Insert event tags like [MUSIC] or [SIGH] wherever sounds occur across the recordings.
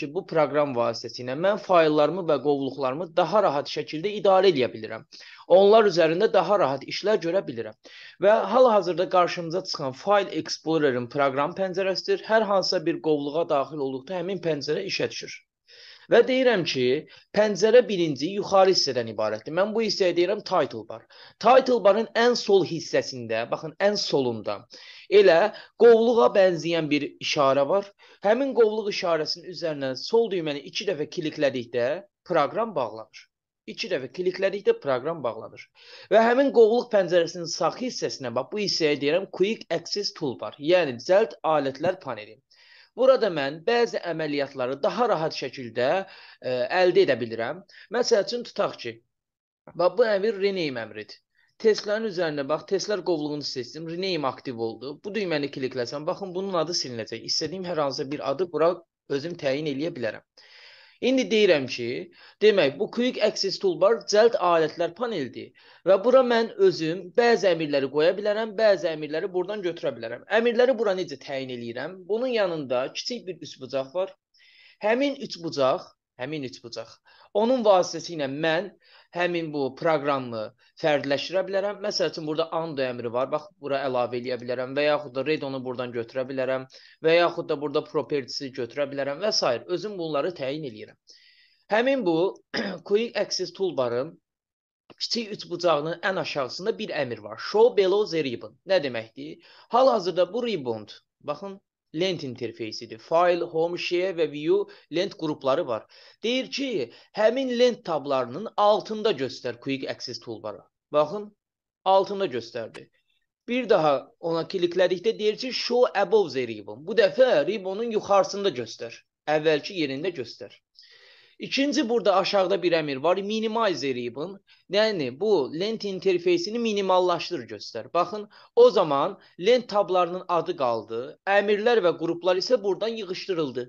ki, bu proqram vasitəsilə mən fayllarımı və qovluqlarımı daha rahat şəkildə idarə edə bilirəm. Onlar üzərində daha rahat işlər görə bilirəm. Və hal-hazırda qarşımıza çıxan File Explorer-in proqram pəncərəsidir. Hər hansısa bir qovluğa daxil olduqda həmin pəncərə işə düşür. Və deyirəm ki, pəncərə birinci yuxarı hissədən ibarətdir. Mən bu hissəyə deyirəm title bar. Title barın ən sol hissəsində, baxın, ən solunda elə qovluğa bənzəyən bir işarə var. Həmin qovluq işarəsinin üzərinə sol düyməni 2 dəfə kliklədikdə proqram bağlanır. 2 dəfə kliklədikdə proqram bağlanır. Və həmin qovluq pəncərəsinin sağ hissəsinə bax bu hissəyə deyirəm Quick Access Toolbar, yəni cəld alətlər paneli. Burada mən bəzi əməliyyatları daha rahat şəkildə ə, e, əldə edə bilirəm. Məsəl üçün tutaq ki, bax bu əmr rename əmridir. Testlərin üzərində bax, testlər qovluğunu seçdim, rename aktiv oldu. Bu düyməni klikləsəm, baxın bunun adı silinəcək. İstədiyim hər hansı bir adı bura özüm təyin eləyə bilərəm. İndi deyirəm ki, demək bu Quick Access Toolbar cəld alətlər panelidir və bura mən özüm bəzi əmrləri qoya bilərəm, bəzi əmrləri buradan götürə bilərəm. Əmrləri bura necə təyin eləyirəm? Bunun yanında kiçik bir üçbucaq var. Həmin üçbucaq, həmin üçbucaq. Onun vasitəsilə mən həmin bu proqramı fərdləşdirə bilərəm. Məsəl üçün burada undo əmri var. Bax bura əlavə eləyə bilərəm və yaxud da read-onu buradan götürə bilərəm və yaxud da burada properties-i götürə bilərəm və s. özüm bunları təyin eləyirəm. Həmin bu [CLEARS THROAT] quick access toolbarın kiçik üçbucağının ən aşağısında bir əmr var. Show below the ribbon. Nə deməkdir? Hal-hazırda bu ribbon, baxın, lent interfeysidir. File, home, share və view lent qrupları var. Deyir ki, həmin lent tablarının altında göstər quick access toolbarı. Baxın, altında göstərdi. Bir daha ona klikledikdə deyir ki, show above the ribbon. Bu dəfə ribbonun yuxarısında göstər. Əvvəlki yerində göstər. İkinci burada aşağıda bir əmr var. Minimize ribbon. Yəni bu lent interfeysini minimallaşdır göstər. Baxın, o zaman lent tablarının adı qaldı. Əmrlər və qruplar isə buradan yığışdırıldı.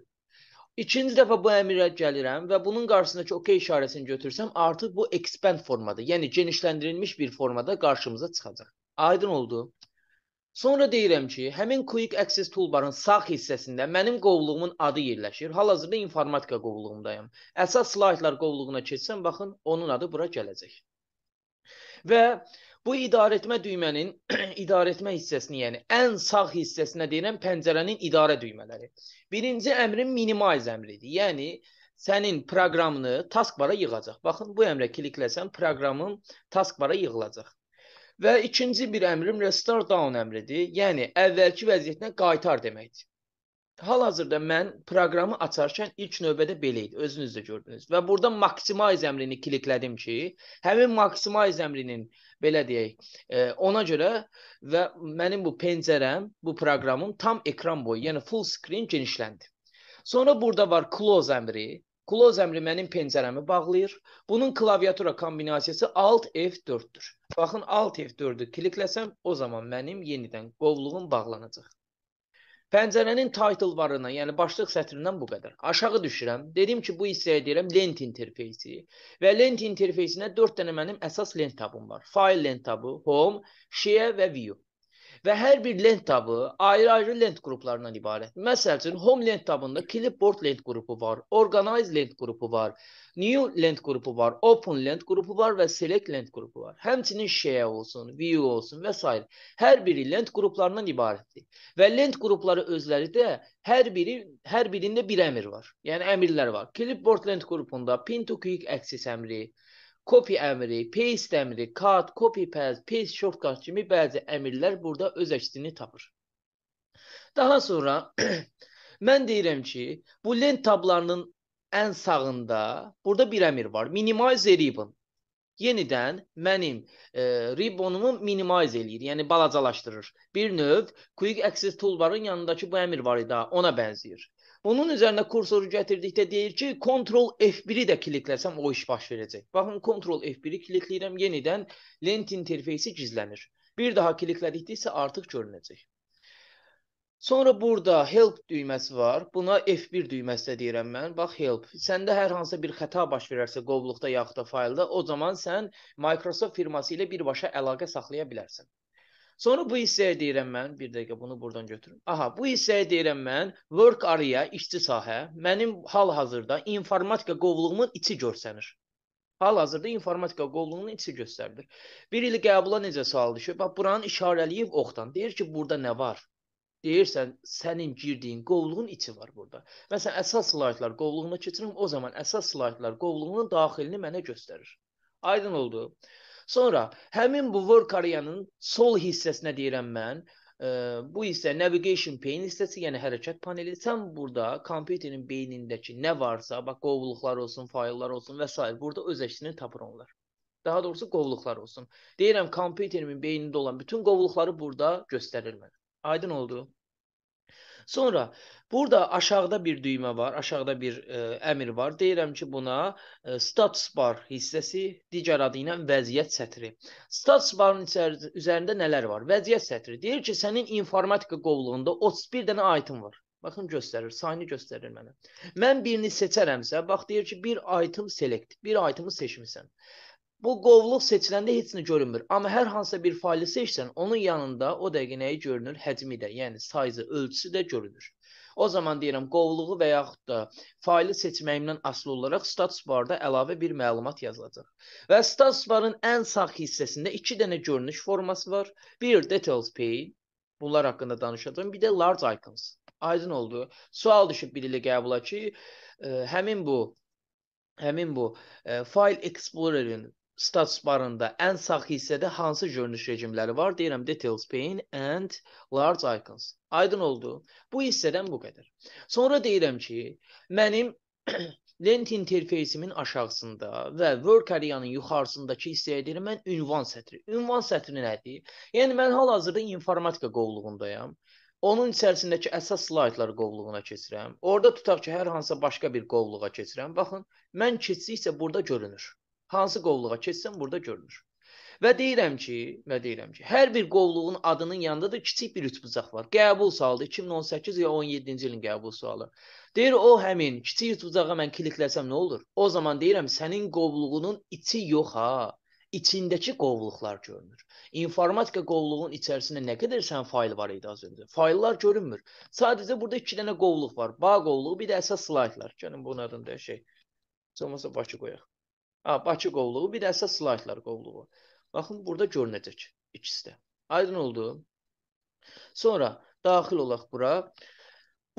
İkinci dəfə bu əmrə gəlirəm və bunun qarşısındakı OK e işarəsini götürsəm, artıq bu expand formada, yəni genişləndirilmiş bir formada qarşımıza çıxacaq. Aydın oldu? Sonra deyirəm ki, həmin Quick Access toolbarın sağ hissəsində mənim qovluğumun adı yerləşir. Hal-hazırda informatika qovluğundayım. Əsas slaydlar qovluğuna keçsəm, baxın, onun adı bura gələcək. Və bu idarəetmə düymənin [CLEARS THROAT] idarəetmə hissəsini, yəni ən sağ hissəsinə deyirəm pəncərənin idarə düymələri. Birinci əmrin minimize əmridir. Yəni sənin proqramını taskbara yığacaq. Baxın bu əmrə klikləsəm proqramım taskbara yığılacaq. Və ikinci bir əmrim restore down əmridir. Yəni əvvəlki vəziyyətinə qaytar deməkdir. Hal-hazırda mən proqramı açarkən ilk növbədə belə idi. Özünüz də gördünüz. Və burada maximize əmrini kliklədim ki, həmin maximize əmrinin belə deyək, e, ona görə və mənim bu pəncərəm, bu proqramım tam ekran boyu, yəni full screen genişləndi. Sonra burada var close əmri. Close əmri mənim pəncərəmi bağlayır. Bunun klaviatura kombinasiyası Alt F4-dür. Baxın Alt F4-ü klikləsəm, o zaman mənim yenidən qovluğum bağlanacaq. Pəncərənin title barına, yəni başlıq sətrindən bu qədər. Aşağı düşürəm. Dedim ki, bu hissəyə deyirəm lent interfeysi və lent interfeysinə 4 dənə mənim əsas lent tabım var. File lent tabı, home, share və view və hər bir lent tabı ayrı-ayrı lent qruplarından ibarət. Məsəl üçün home lent tabında clipboard lent qrupu var, organize lent qrupu var, new lent qrupu var, open lent qrupu var və select lent qrupu var. Həmçinin share olsun, view olsun və s. hər biri lent qruplarından ibarətdir. Və lent qrupları özləri də hər biri hər birində bir əmr var. Yəni əmrlər var. Clipboard lent qrupunda pin to quick access əmri, copy əmri, paste əmri, cut, copy paste, paste shortcut kimi bəzi əmrlər burada öz əksini tapır. Daha sonra [CLEARS THROAT] mən deyirəm ki, bu lent tablarının ən sağında burada bir əmr var. Minimize ribbon. Yenidən mənim e, ribbonumu minimize eləyir, yəni balacalaşdırır. Bir növ quick access toolbarın yanındakı bu əmr var idi, ona bənzəyir. Bunun üzərinə kursoru gətirdikdə deyir ki, Ctrl F1-i də klikləsəm o iş baş verəcək. Baxın Ctrl F1-i klikləyirəm, yenidən lent interfeysi gizlənir. Bir daha kliklədikdə isə artıq görünəcək. Sonra burada help düyməsi var. Buna F1 düyməsi də deyirəm mən. Bax help. Səndə hər hansısa bir xəta baş verərsə qovluqda yaxud da faylda, o zaman sən Microsoft firması ilə birbaşa əlaqə saxlaya bilərsən. Sonra bu hissəyə deyirəm mən, bir dəqiqə bunu buradan götürüm. Aha, bu hissəyə deyirəm mən, work area, işçi sahə, mənim hal-hazırda informatika qovluğumun içi görsənir. Hal-hazırda informatika qovluğunun içi göstərilir. Bir il qəbula necə sual düşür? Bax, buranı işarələyib oxtan. Deyir ki, burada nə var? Deyirsən, sənin girdiyin qovluğun içi var burada. Məsələn, əsas slaytlar qovluğuna keçirim, o zaman əsas slaytlar qovluğunun daxilini mənə göstərir. Aydın oldu? Sonra həmin bu work area-nın sol hissəsinə deyirəm mən, ə, e, bu isə navigation pane hissəsi, yəni hərəkət paneli. Sən burada kompüterin beynindəki nə varsa, bax qovluqlar olsun, fayllar olsun və s. burada öz əksini tapır onlar. Daha doğrusu qovluqlar olsun. Deyirəm kompüterimin beynində olan bütün qovluqları burada göstərir mənə. Aydın oldu? Sonra burada aşağıda bir düymə var, aşağıda bir ə, e, əmr var. Deyirəm ki, buna ə, e, status bar hissəsi, digər adı ilə vəziyyət sətri. Status barın üzərində nələr var? Vəziyyət sətri deyir ki, sənin informatika qovluğunda 31 dənə item var. Baxın göstərir, sayını göstərir mənə. Mən birini seçərəmsə, bax deyir ki, bir item select, bir itemi seçmisən. Bu qovluq seçiləndə heç nə görünmür. Amma hər hansısa bir faylı seçsən, onun yanında o dəqiqə nəyi görünür? Həcmi də, yəni sayı, ölçüsü də görünür. O zaman deyirəm, qovluğu və yaxud da faylı seçməyimdən asılı olaraq status barda əlavə bir məlumat yazacaq. Və status barın ən sağ hissəsində 2 dənə görünüş forması var. Bir details pane, bunlar haqqında danışacağam. Bir də large icons. Aydın oldu. Sual düşüb bir ilə qəbula ki, ə, e, həmin bu həmin bu ə, e, file explorerin statuslarında ən sağ hissədə hansı görünüş rejimləri var? Deyirəm details pane and large icons. Aydın oldu? Bu hissədən bu qədər. Sonra deyirəm ki, mənim [CLEARS THROAT] lent interfeysimin aşağısında və Word areyanın yuxarısındakı hissəyə deyirəm mən ünvan sətri. Ünvan sətri nədir? Yəni mən hal-hazırda informatika qovluğundayam. Onun içərisindəki əsas slaydlar qovluğuna keçirəm. Orda tutaq ki, hər hansısa başqa bir qovluğa keçirəm. Baxın, mən keçdikcə burada görünür hansı qovluğa keçsəm burada görünür. Və deyirəm ki, və deyirəm ki, hər bir qovluğun adının yanında da kiçik bir rütbucaq var. Qəbul sualı 2018 ya 17-ci ilin qəbul sualı. Deyir o həmin kiçik rütbucağa mən klikləsəm nə olur? O zaman deyirəm sənin qovluğunun içi yox ha içindəki qovluqlar görünür. İnformatika qovluğunun içərisində nə qədər sən fayl var idi az öncə. Fayllar görünmür. Sadəcə burada 2 dənə qovluq var. Bağ qovluğu, bir də əsas slaydlar. Gəlin bunların da şey. Olmasa Bakı qoyaq. A, Bakı qovluğu, bir də əsas slaytlar qovluğu. Baxın, burada görünəcək ikisi də. Aydın oldu? Sonra daxil olaq bura.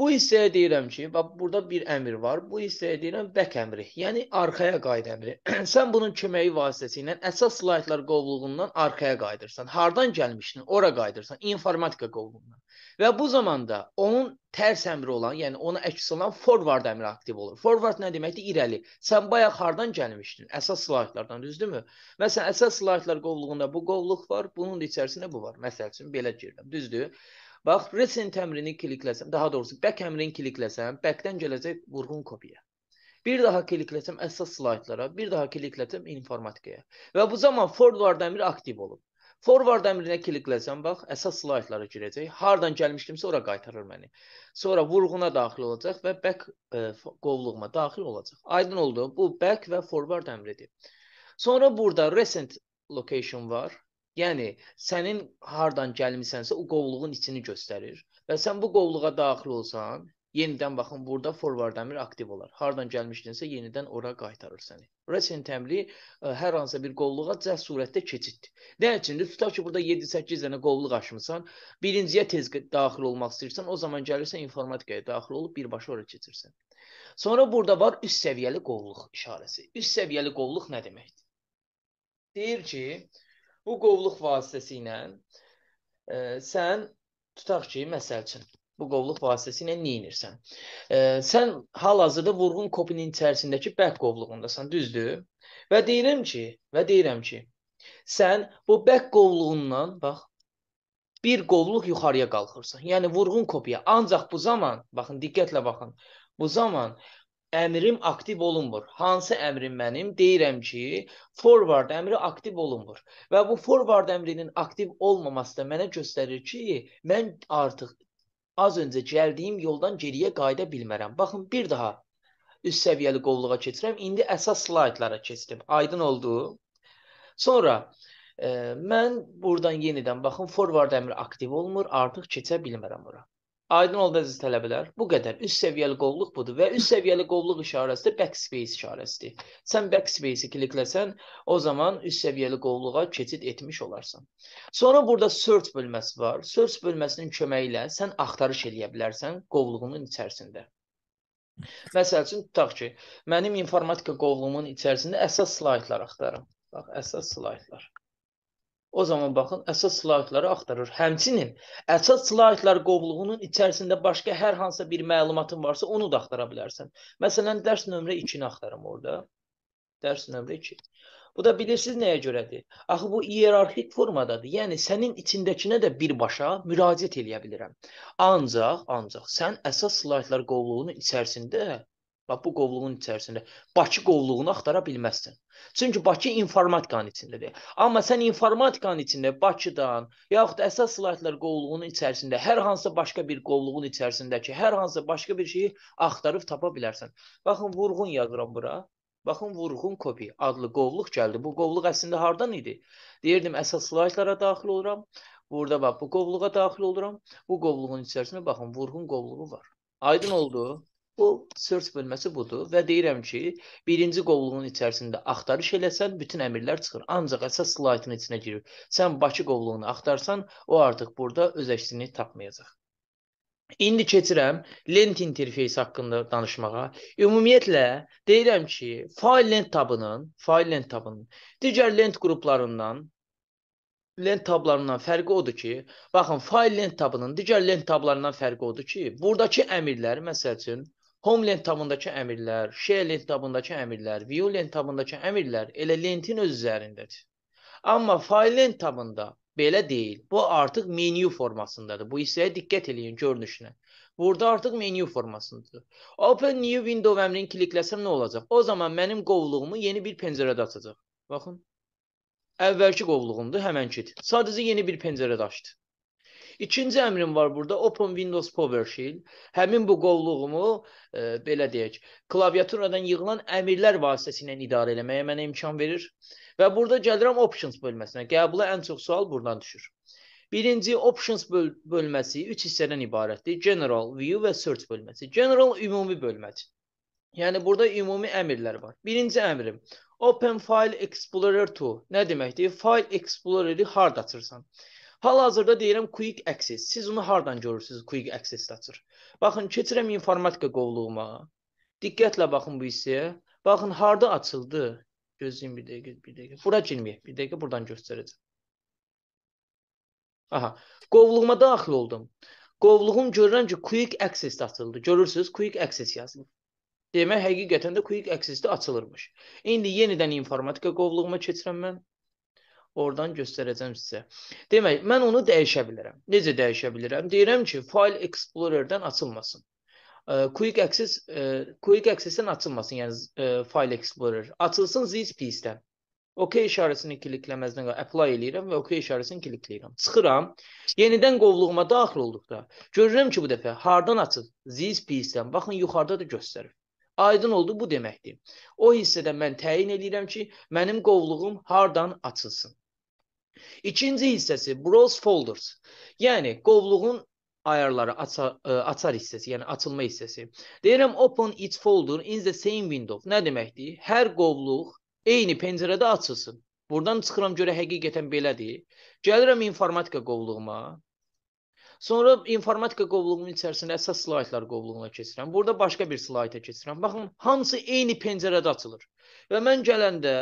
Bu hissəyə deyirəm ki, bax burada bir əmr var. Bu hissəyə deyirəm back əmri, yəni arxaya qayıt əmri. [CLEARS THROAT] Sən bunun köməyi vasitəsilə əsas slaydlar qovluğundan arxaya qayıdırsan. Hardan gəlmişdin, ora qayıdırsan, informatika qovluğundan. Və bu zamanda onun tərs əmri olan, yəni ona əks olan forward əmri aktiv olur. Forward nə deməkdir? İrəli. Sən bayaq hardan gəlmişdin? Əsas slaydlardan, düzdürmü? Məsələn, əsas slaydlar qovluğunda bu qovluq var, bunun içərisində bu var. Məsəl üçün belə girirəm, düzdür? Bax, recent əmrini klikləsəm, daha doğrusu back əmrini klikləsəm, backdən gələcək vurğun kopya. Bir daha klikləsəm əsas slaytlara, bir daha klikləsəm informatikaya. Və bu zaman forward əmri aktiv olub. Forward əmrinə klikləsəm, bax, əsas slaytlara girəcək. Hardan gəlmişdimsə ora qaytarır məni. Sonra vurğuna daxil olacaq və back e, qovluğuma daxil olacaq. Aydın oldu? Bu back və forward əmridir. Sonra burada recent location var. Yəni sənin hardan gəlmisənsə o qovluğun içini göstərir və sən bu qovluğa daxil olsan, yenidən baxın burada forward əmr aktiv olar. Hardan gəlmişdinsə yenidən ora qaytarır səni. Ora sənin təmri ə, e, hər hansısa bir qovluğa cəz surətdə keçiddir. Nə üçündür? Tutaq ki, burada 7-8 dənə qovluq aşmısan, birinciyə tez daxil olmaq istəyirsən, o zaman gəlirsən informatikaya daxil olub birbaşa ora keçirsən. Sonra burada var üst səviyyəli qovluq işarəsi. Üst səviyyəli qovluq nə deməkdir? Deyir ki, Bu qovluq vasitəsilə e, sən tutaq ki, məsəl üçün bu qovluq vasitəsilə nə edirsən? E, sən hal-hazırda vurğun kopinin içərisindəki back qovluğundasan, düzdür? Və deyirəm ki, və deyirəm ki, sən bu back qovluğundan bax bir qovluq yuxarıya qalxırsan. Yəni vurğun kopya. Ancaq bu zaman, baxın diqqətlə baxın. Bu zaman əmrim aktiv olunmur. Hansı əmrim mənim? Deyirəm ki, forward əmri aktiv olunmur. Və bu forward əmrinin aktiv olmaması da mənə göstərir ki, mən artıq az öncə gəldiyim yoldan geriyə qayıda bilmərəm. Baxın, bir daha üst səviyyəli qovluğa keçirəm. İndi əsas slaydlara keçdim. Aydın oldu? Sonra e, mən buradan yenidən baxın, forward əmri aktiv olmur, artıq keçə bilmərəm ora. Aydın oldu əziz tələbələr. Bu qədər. Üst səviyyəli qovluq budur və üst səviyyəli qovluq işarəsi də backspace işarəsidir. Sən backspace-i klikləsən, o zaman üst səviyyəli qovluğa keçid etmiş olarsan. Sonra burada search bölməsi var. Search bölməsinin köməyi ilə sən axtarış eləyə bilərsən qovluğunun içərisində. Məsəl üçün tutaq ki, mənim informatika qovluğumun içərisində əsas slaydlar axtarıram. Bax, əsas slaydlar. O zaman baxın, əsas slaytları axtarır. Həmçinin əsas slaytlar qovluğunun içərisində başqa hər hansısa bir məlumatın varsa, onu da axtara bilərsən. Məsələn, dərs nömrə 2-ni axtarım orada. Dərs nömrə 2. Bu da bilirsiniz nəyə görədir? Axı bu iyerarxik formadadır. Yəni sənin içindəkinə də birbaşa müraciət eləyə bilirəm. Ancaq, ancaq sən əsas slaytlar qovluğunun içərisində Bax bu qovluğun içərisində Bakı qovluğunu axtara bilməzsən. Çünki Bakı informatikanın içindədir. Amma sən informatikanın içində Bakıdan, yaxud əsas slaytlar qovluğunun içərisində hər hansı başqa bir qovluğun içərisindəki hər hansı başqa bir şeyi axtarıb tapa bilərsən. Baxın vurğun yazıram bura. Baxın vurğun kopi adlı qovluq gəldi. Bu qovluq əslində hardan idi? Deyirdim əsas slaytlara daxil oluram. Burada bax bu qovluğa daxil oluram. Bu qovluğun içərisində baxın vurğun qovluğu var. Aydın oldu? Bu search bölməsi budur və deyirəm ki, birinci qovluğun içərisində axtarış eləsən, bütün əmrlər çıxır. Ancaq əsas slaytın içinə girir. Sən Bakı qovluğunu axtarsan, o artıq burada öz əksini tapmayacaq. İndi keçirəm lent interfeysi haqqında danışmağa. Ümumiyyətlə deyirəm ki, fayl lent tabının, fayl lent tabının digər lent qruplarından lent tablarından fərqi odur ki, baxın fayl lent tabının digər lent tablarından fərqi odur ki, burdakı əmrlər məsəl üçün Homeland tabındakı əmrlər, Shareland tabındakı əmrlər, Viewland tabındakı əmrlər elə lentin öz üzərindədir. Amma Fileland tabında belə deyil. Bu artıq menu formasındadır. Bu hissəyə diqqət eləyin görünüşünə. Burada artıq menu formasındadır. Open new window əmrini klikləsəm nə olacaq? O zaman mənim qovluğumu yeni bir pəncərədə açacaq. Baxın. Əvvəlki qovluğumdur, həmənki. Sadəcə yeni bir pəncərədə açdı. İkinci əmrim var burada. Open Windows PowerShell. Həmin bu qovluğumu e, belə deyək, klaviaturadan yığılan əmrlər vasitəsilə idarə eləməyə mənə imkan verir. Və burada gəlirəm options bölməsinə. Qəbula ən çox sual buradan düşür. Birinci options böl bölməsi 3 hissədən ibarətdir. General, view və search bölməsi. General ümumi bölmədir. Yəni burada ümumi əmrlər var. Birinci əmrim Open File Explorer 2 nə deməkdir? File Exploreri hard açırsan. Hal-hazırda deyirəm quick access. Siz onu hardan görürsüz quick access daçır? Baxın, keçirəm informatika qovluğuma. Diqqətlə baxın bu hissəyə. Baxın, harda açıldı? Gözləyin bir dəqiqə, bir dəqiqə. Bura girməyək. Bir dəqiqə buradan göstərəcəm. Aha, qovluğuma daxil oldum. Qovluğum görürəm ki, quick access açıldı. Görürsüz, quick access yazılıb. Demək, həqiqətən də quick access-də açılırmış. İndi yenidən informatika qovluğuma keçirəm mən oradan göstərəcəm sizə. Demək, mən onu dəyişə bilərəm. Necə dəyişə bilərəm? Deyirəm ki, file explorer-dən açılmasın. E, quick access e, Quick access-dən açılmasın, yəni e, file explorer. Açılsın zip piece-dən. OK işarəsini klikləməzdən qabaq apply eləyirəm və OK işarəsini klikləyirəm. Çıxıram. Yenidən qovluğuma daxil olduqda görürəm ki, bu dəfə hardan açır? This piece-dən. Baxın, yuxarıda da göstərir. Aydın oldu bu deməkdir. O hissədə mən təyin eləyirəm ki, mənim qovluğum hardan açılsın. İkinci hissəsi browse folders. Yəni qovluğun ayarları açar, e, açar hissəsi, yəni açılma hissəsi. Deyirəm open each folder in the same window. Nə deməkdir? Hər qovluq eyni pəncərədə açılsın. Buradan çıxıram görə həqiqətən belədir. Gəlirəm informatika qovluğuma. Sonra informatika qovluğunun içərisində əsas slaydlar qovluğuna keçirəm. Burada başqa bir slayda keçirəm. Baxın, hamısı eyni pəncərədə açılır. Və mən gələndə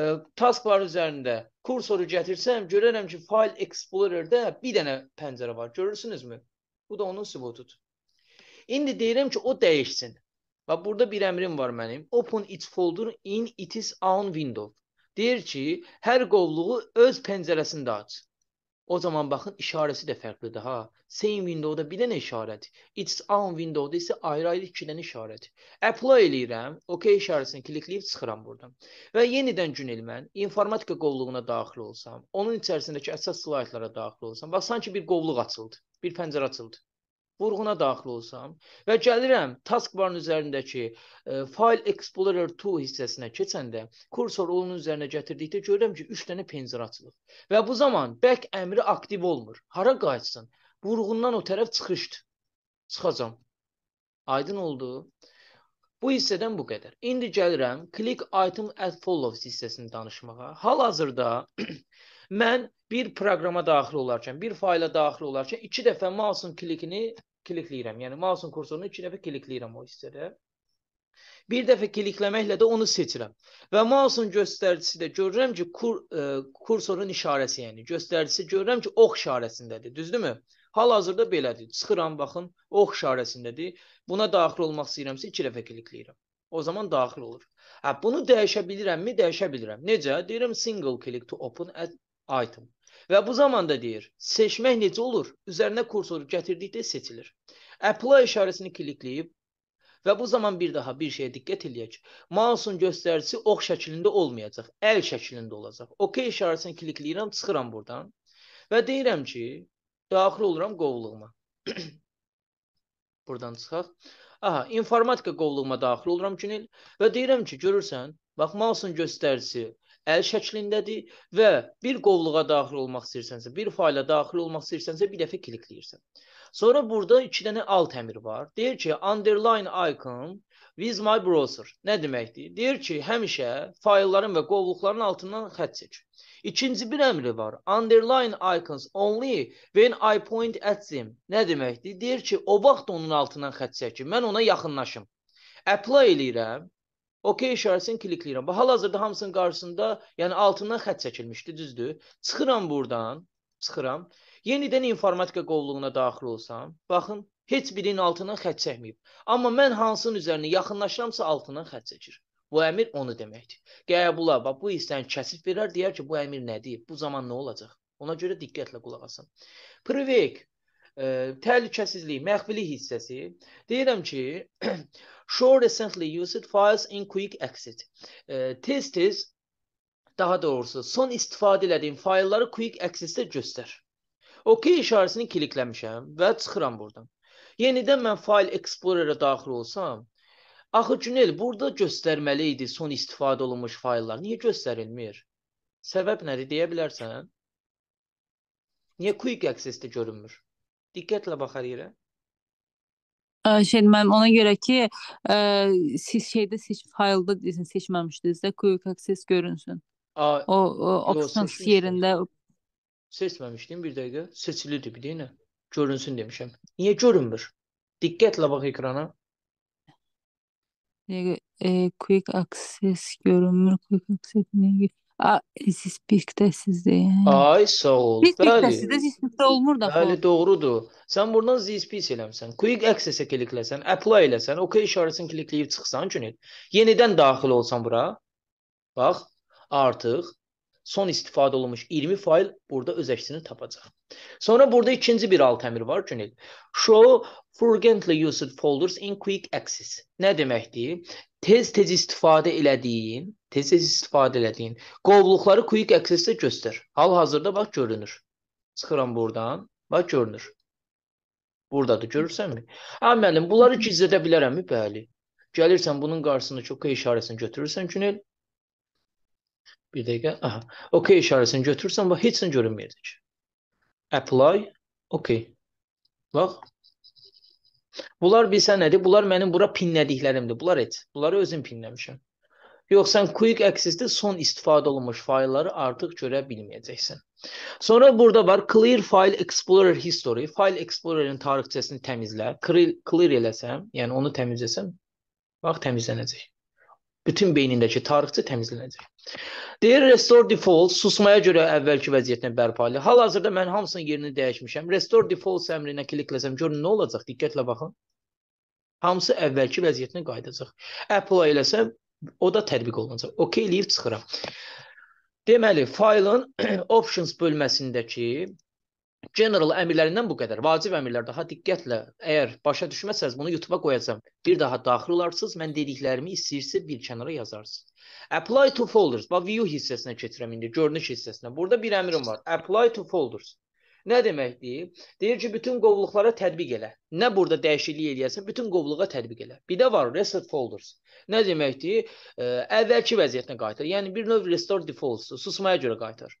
e, tasklar üzərində kursoru gətirsəm, görərəm ki, File Explorer-də bir dənə pəncərə var. Görürsünüzmü? Bu da onun sübutudur. İndi deyirəm ki, o dəyişsin. Və burada bir əmrim var mənim. Open its folder in its own window. Deyir ki, hər qovluğu öz pəncərəsində aç. O zaman bakın işaresi de farklıdır ha. Same windowda bir dənə işarət. Its own windowda isə ayrı-ayrı iki dənə işarət. Apply eləyirəm. OK işarəsini klikləyib çıxıram buradan. Və yenidən gün elmən informatika qovluğuna daxil olsam, onun içərisindəki əsas slaytlara daxil olsam, bax sanki bir qovluq açıldı. Bir pəncərə açıldı vurğuna daxil olsam və gəlirəm taskbarın üzərindəki e, File Explorer 2 hissəsinə keçəndə kursor onun üzərinə gətirdikdə görürəm ki, 3 dənə pəncərə açılıb. Və bu zaman back əmri aktiv olmur. Hara qayıtsın? Vurğundan o tərəf çıxışdır. Çıxacam. Aydın oldu? Bu hissədən bu qədər. İndi gəlirəm click item at follows hissəsini danışmağa. Hal-hazırda Mən bir proqrama daxil olarkən, bir fayla daxil olarkən 2 dəfə mousun klikini klikləyirəm. Yəni mousun kursorunu 2 dəfə klikləyirəm o hissədə. Bir dəfə klikləməklə də onu seçirəm. Və mousun göstəricisi də görürəm ki, kur, ə, e, kursorun işarəsi, yəni göstəricisi görürəm ki, ox işarəsindədir, düzdürmü? Hal-hazırda belədir. Çıxıram, baxın, ox işarəsindədir. Buna daxil olmaq istəyirəmsə 2 dəfə klikləyirəm. O zaman daxil olur. Hə, bunu dəyişə bilirəmmi? Dəyişə bilirəm. Necə? Deyirəm single click to open item. Və bu zamanda deyir, seçmək necə olur? Üzərinə kursoru gətirdikdə seçilir. Apply işarəsini klikləyib və bu zaman bir daha bir şeyə diqqət eləyək. Mausun göstəricisi ox şəklində olmayacaq, əl şəklində olacaq. OK işarəsini klikləyirəm, çıxıram buradan və deyirəm ki, daxil oluram qovluğuma. [CLEARS THROAT] buradan çıxaq. Aha, informatika qovluğuma daxil oluram Günel və deyirəm ki, görürsən, bax mausun göstəricisi əl şəklindədir və bir qovluğa daxil olmaq istəyirsənsə, bir fayla daxil olmaq istəyirsənsə, bir dəfə klikləyirsən. Sonra burada 2 dənə alt əmr var. Deyir ki, underline icon with my browser. Nə deməkdir? Deyir ki, həmişə faylların və qovluqların altından xətt seç. İkinci bir əmri var. Underline icons only when I point at them. Nə deməkdir? Deyir ki, o vaxt onun altından xətt çəkin. Mən ona yaxınlaşım. Apply eləyirəm. OK işarəsini klikləyirəm. Bax, hal-hazırda hamısının qarşısında, yəni altından xətt çəkilmişdi, düzdür? Çıxıram buradan, çıxıram. Yenidən informatika qovluğuna daxil olsam, baxın, heç birinin altından xətt çəkməyib. Amma mən hansının üzərinə yaxınlaşıramsa altından xətt çəkir. Bu əmir onu deməkdir. Qəbula, bax bu hissəni kəsib verər, deyər ki, bu əmir nədir? Bu zaman nə olacaq? Ona görə diqqətlə qulaq asın. Privek ə, təhlükəsizlik, məxfilik hissəsi. Deyirəm ki, [CLEARS THROAT] show recently used files in quick exit. Tez-tez daha doğrusu son istifadə etdiyim faylları quick access-də göstər. OK işarəsini klikləmişəm və çıxıram buradan. Yenidən mən fayl explorerə daxil olsam, axı Cünel burada göstərməli idi son istifadə olunmuş fayllar. Niyə göstərilmir? Səbəb nədir deyə bilərsən? Niyə quick access-də görünmür? Dikkatle bakar yere. Ee, şey, ben ona göre ki, e, siz şeydə seç faylda desin seçməmişdinizsə, quick access görünsün. Aa, O, o yo, options yerinde. yerində Seçmemiştim bir dakika. Seçilidir bir deyinə. Görünsün demişəm. Niye görünmür? Dikkatle bak ekrana. Ee, e, quick access görünmür, quick access niyə? A, siz Spikdəsiniz. Ay, sağ ol. Biz Bəli. Spikdəsində Spikdə olmur da Bəli, xor. doğrudur. Sən buradan ZSpace eləmsən. Quick Access-ə klikləsən, apply eləsən, OK işarəsini klikləyib çıxsan Cüneyt. Yenidən daxil olsan bura. Bax, artıq son istifadə olunmuş 20 fail burada öz əksini tapacaq. Sonra burada ikinci bir alt əmr var Cüneyt. Show frequently used folders in quick access. Nə deməkdir? tez-tez istifadə elədiyin, tez-tez istifadə elədiyin qovluqları quick access-də göstər. Hal-hazırda bax görünür. Çıxıram buradan, bax görünür. Burdadır, görürsənmi? Hə müəllim, bunları gizlədə bilərəmmi? Bəli. Gəlirsən bunun qarşısındakı OK işarəsini götürürsən Günel. Bir dəqiqə. Aha. OK işarəsini götürürsən, bax heç nə görünməyəcək. Apply, OK. Bax, Bunlar bilsən nədir? Bunlar mənim bura pinlədiklərimdir. Bunlar heç. Bunları özüm pinləmişəm. Yox, sən quick access-də son istifadə olunmuş faylları artıq görə bilməyəcəksən. Sonra burada var Clear File Explorer History. File Explorer-in tarixçəsini təmizlə. Clear, clear eləsəm, yəni onu təmizləsəm, bax təmizlənəcək. Bütün beynindəki tarixçi təmizlənəcək. Deyir Restore Default susmaya görə əvvəlki vəziyyətinə bərpa edilir. Hal-hazırda mən hamısının yerini dəyişmişəm. Restore Defaults əmrinə klikləsəm görün nə olacaq? Diqqətlə baxın. Hamısı əvvəlki vəziyyətinə qayıdacaq. Apple eləsə o da tətbiq olunacaq. OK eləyib çıxıram. Deməli, faylın [CLEARS THROAT] options bölməsindəki general əmrlərindən bu qədər. Vacib əmrlər daha diqqətlə, əgər başa düşməsəz bunu YouTube-a qoyacam. Bir daha daxil olarsınız. Mən dediklərimi istəyirsiniz bir kənara yazarsınız. Apply to folders. Bax view hissəsinə keçirəm indi, görünüş hissəsinə. Burada bir əmrim var. Apply to folders. Nə deməkdir? Deyir ki, bütün qovluqlara tətbiq elə. Nə burada dəyişiklik eləyəsən, bütün qovluğa tətbiq elə. Bir də var reset folders. Nə deməkdir? Ə, əvvəlki vəziyyətinə qaytar. Yəni bir növ restore defaults, susmaya görə qaytar.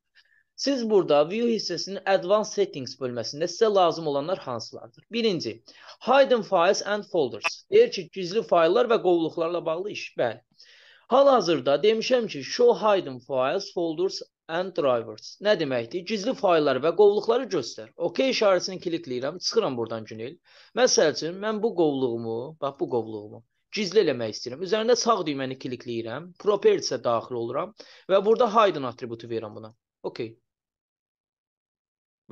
Siz burada view hissəsinin advanced settings bölməsində sizə lazım olanlar hansılardır? Birinci, hidden files and folders. Deyir ki, gizli fayllar və qovluqlarla bağlı iş. Bəli. Hal-hazırda demişəm ki, show hidden files, folders and drivers. Nə deməkdir? Gizli fayllar və qovluqları göstər. OK işarəsini klikləyirəm, çıxıram buradan Gmail. Məsəl üçün mən bu qovluğumu, bax bu qovluğumu gizli eləmək istəyirəm. Üzərində sağ düyməni klikləyirəm, properties-ə daxil oluram və burada hidden atributu verirəm buna. OK.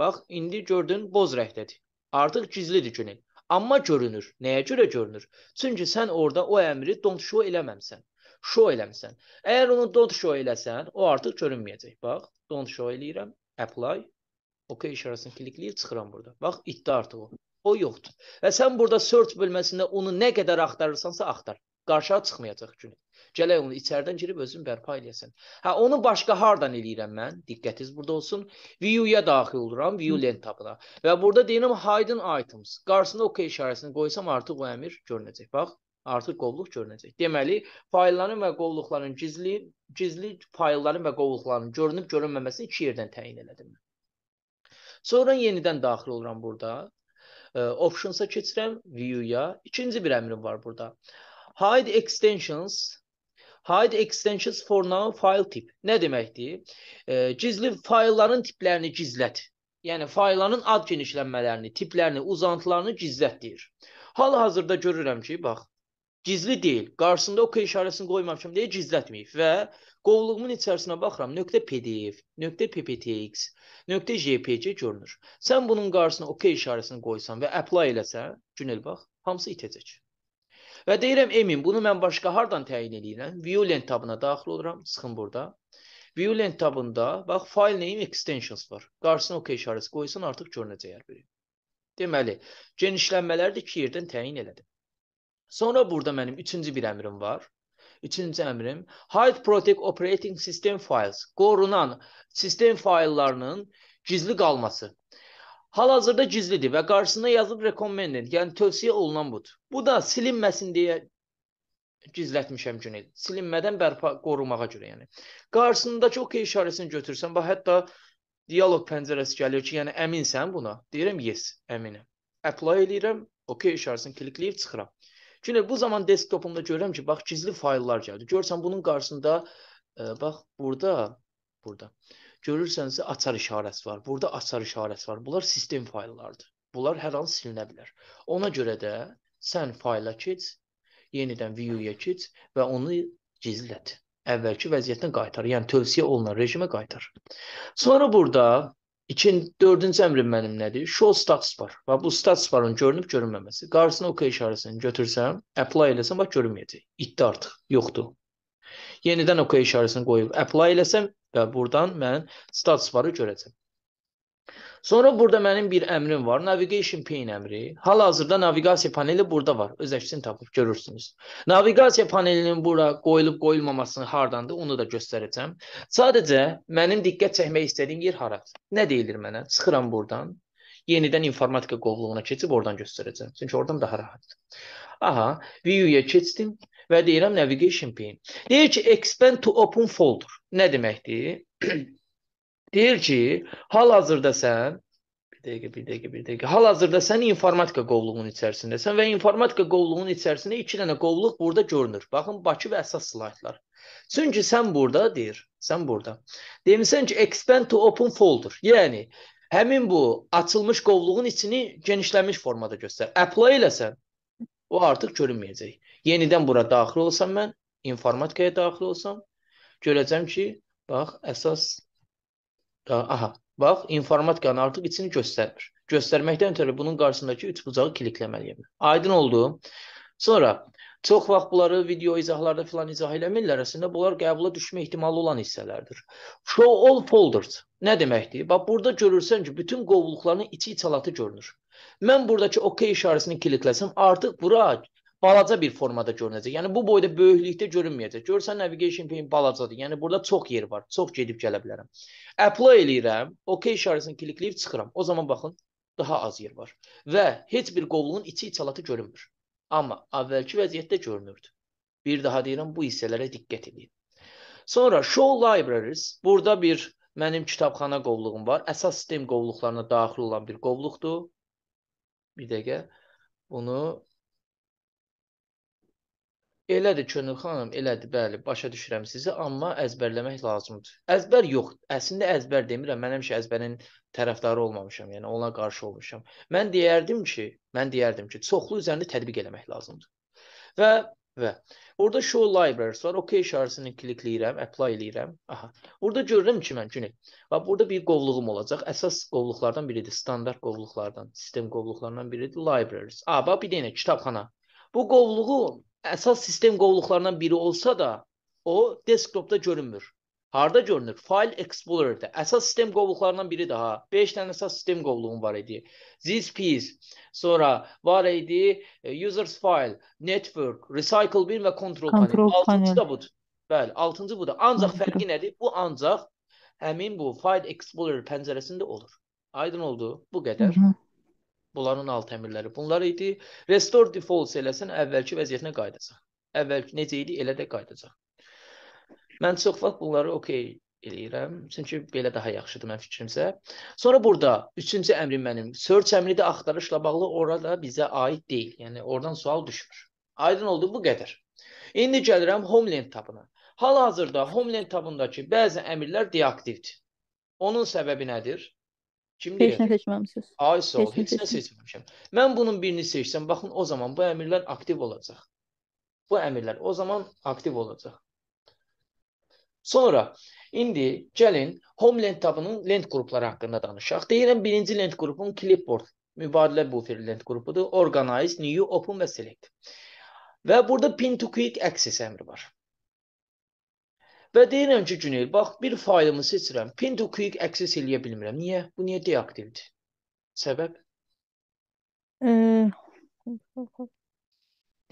Bax, indi gördün boz rəngdədir. Artıq gizlidir Gmail. Amma görünür. Nəyə görə görünür? Çünki sən orada o əmri don't show eləməmsən. Show eləmisən. Əgər onu don't show eləsən, o artıq görünməyəcək. Bax, don't show eləyirəm, apply, OK işarəsini klikləyib çıxıram burada. Bax, itdi artıq o. O yoxdur. Və sən burada search bölməsində onu nə qədər axtarırsansa axtar. Qarşıya çıxmayacaq günü. Gələk onu içəridən girib özün bərpa eləyəsən. Hə, onu başqa hardan eləyirəm mən? Diqqətiniz burada olsun. View-ya daxil oluram, view lent tabına. Və burada deyirəm hidden items. Qarşısına OK işarəsini qoysam artıq o əmr görünəcək. Bax, artıq qovluq görünəcək. Deməli, faillərin və qovluqların gizli, gizli faillərin və qovluqların görünüb görünməməsini iki yerdən təyin elədim. Sonra yenidən daxil oluram burada. Options-a keçirəm, view-ya. İkinci bir əmrim var burada. Hide extensions Hide extensions for now file tip. Nə deməkdir? E, gizli faylların tiplərini gizlət. Yəni faylların ad genişlənmələrini, tiplərini, uzantılarını gizlət deyir. Hal-hazırda görürəm ki, bax, gizli deyil. Qarşısında OK işarəsini qoymamışam deyə gizlətməyib və qovluğumun içərisinə baxıram. Nöqtə .pdf, nöqtə .pptx, nöqtə .jpg görünür. Sən bunun qarşısına OK işarəsini qoysan və apply eləsən, Günel bax, hamısı itəcək. Və deyirəm Emin, bunu mən başqa hardan təyin edirəm? Violent tabına daxil oluram, sıxın burada. Violent tabında bax file name extensions var. Qarşısına OK işarəsi qoysan artıq görünəcək hər biri. Deməli, genişlənmələri də iki yerdən təyin elədim. Sonra burada mənim üçüncü bir əmrim var. Üçüncü əmrim Hide Protect Operating System Files qorunan sistem fayllarının gizli qalması. Hal-hazırda gizlidir və qarşısına yazılıb recommended, yəni tövsiyə olunan budur. Bu da silinməsin deyə gizlətmişəm günü. Silinmədən bərpa qorumağa görə, yəni. Qarşısındakı OK işarəsini götürsən, bax hətta dialoq pəncərəsi gəlir ki, yəni əminsən buna? Deyirəm yes, əminəm. Apply eləyirəm, OK işarəsini klikləyib çıxıram. Çünki bu zaman desktopumda görürəm ki, bax gizli fayllar gəldi. Görsən bunun qarşısında e, bax burada burada görürsənsə açar işarəsi var. Burada açar işarəsi var. Bunlar sistem fayllarıdır. Bunlar hər an silinə bilər. Ona görə də sən fayla keç, yenidən view-ya keç və onu gizlət. Əvvəlki vəziyyətinə qaytar. Yəni tövsiyə olunan rejimə qaytar. Sonra burada İkinci, dördüncü əmrim mənim nədir? Show stats var. Və bu stats barın görünüb görünməməsi. Qarşısına OK işarəsini götürsəm, apply eləsəm, bax görünməyəcək. İtdi artıq, yoxdur. Yenidən OK işarəsini qoyub apply eləsəm və buradan mən stats barı görəcəm. Sonra burada mənim bir əmrim var. Navigation pane əmri. Hal-hazırda navigasiya paneli burada var. Öz əksini tapıb görürsünüz. Navigasiya panelinin bura qoyulub qoyulmamasını hardandır, onu da göstərəcəm. Sadəcə mənim diqqət çəkmək istədiyim yer haradır? Nə deyilir mənə? Çıxıram buradan. Yenidən informatika qovluğuna keçib oradan göstərəcəm. Çünki oradan daha rahatdır. Aha, view-ya keçdim və deyirəm navigation pane. Deyir ki, expand to open folder. Nə deməkdir? [CLEARS THROAT] Deyir ki, hal-hazırda sən bir dəqiqə, bir dəqiqə, bir dəqiqə. Hal-hazırda sən informatika qovluğunun içərisindəsən və informatika qovluğunun içərisində 2 dənə qovluq burada görünür. Baxın Bakı və əsas slaydlar. Çünki sən burada deyir, sən burada. Demisən ki, expand to open folder. Yəni həmin bu açılmış qovluğun içini genişləmiş formada göstər. Apply eləsən o artıq görünməyəcək. Yenidən bura daxil olsam mən, informatikaya daxil olsam, görəcəm ki, bax əsas Aha, bax informatikanın artıq içini göstərmir. Göstərməkdən ötürü bunun qarşısındakı üç bucağı klikləməliyəm. Aydın oldu? Sonra çox vaxt bunları video izahlarda filan izah eləmirlər. Əslində bunlar qəbula düşmə ehtimalı olan hissələrdir. Show all folders nə deməkdir? Bax burada görürsən ki, bütün qovluqların içi içalatı görünür. Mən buradakı OK işarəsini klikləsəm, artıq bura balaca bir formada görünəcək. Yəni bu boyda böyüklükdə görünməyəcək. Görsən navigation pane balacadır. Yəni burada çox yer var. Çox gedib gələ bilərəm. Apply eləyirəm. OK işarəsini klikləyib çıxıram. O zaman baxın daha az yer var və heç bir qovluğun içi içalatı görünmür. Amma əvvəlki vəziyyətdə görünürdü. Bir daha deyirəm bu hissələrə diqqət edin. Sonra show libraries burada bir mənim kitabxana qovluğum var. Əsas sistem qovluqlarına daxil olan bir qovluqdur. Bir dəqiqə bunu Elədir Könül xanım, elədir, bəli, başa düşürəm sizi, amma əzbərləmək lazımdır. Əzbər yox, əslində əzbər demirəm. Mən həmişə əzbərin tərəfdarı olmamışam, yəni ona qarşı olmuşam. Mən deyərdim ki, mən deyərdim ki, çoxlu üzərində tətbiq eləmək lazımdır. Və və orada show libraries var. OK işarəsini klikləyirəm, apply eləyirəm. Aha. Orada görürəm ki, mən Günel. Və burada bir qovluğum olacaq. Əsas qovluqlardan biridir, standart qovluqlardan, sistem qovluqlarından biridir libraries. A, bax bir dənə kitabxana. Bu qovluğu əsas sistem qovluqlarından biri olsa da, o desktopda görünmür. Harda görünür? File Explorer'da. Əsas sistem qovluqlarından biri daha. 5 dənə əsas sistem qovluğum var idi. This piece, sonra var idi e, users file, network, recycle bin və control, control panel. Altıncı da budur. Bəli, altıncı budur. Ancaq fərqi nədir? Bu ancaq həmin bu File Explorer pəncərəsində olur. Aydın oldu? Bu qədər. Hı -hı. Bunların alt əmrləri bunlar idi. Restore defaults eləsən əvvəlki vəziyyətinə qayıdacaq. Əvvəlki necə idi, elə də qayıdacaq. Mən çox vaxt bunları okey eləyirəm. Çünki belə daha yaxşıdır mənim fikrimcə. Sonra burada üçüncü əmrim mənim search əmri də axtarışla bağlı orada bizə aid deyil. Yəni oradan sual düşmür. Aydın oldu bu qədər. İndi gəlirəm homeland tabına. Hal-hazırda homeland tabındakı bəzi əmrlər deaktivdir. Onun səbəbi nədir? Kim Heç deyəcək? nə seçməmisiniz. Ay sağ ol, heç, heç nə seçməmişəm. Mən bunun birini seçsəm, baxın o zaman bu əmirlər aktiv olacaq. Bu əmirlər o zaman aktiv olacaq. Sonra indi gəlin Homeland tabının lent qrupları haqqında danışaq. Deyirəm birinci lent qrupun clipboard mübadilə buffer lent qrupudur. Organize, new, open və select. Və burada pin to quick access əmri var. Və deyirəm ki, Günel, bax bir faylımı seçirəm, Pinduquyuq access eləyə bilmirəm. Niyə? Bu niyə deaktivdir? Səbəb?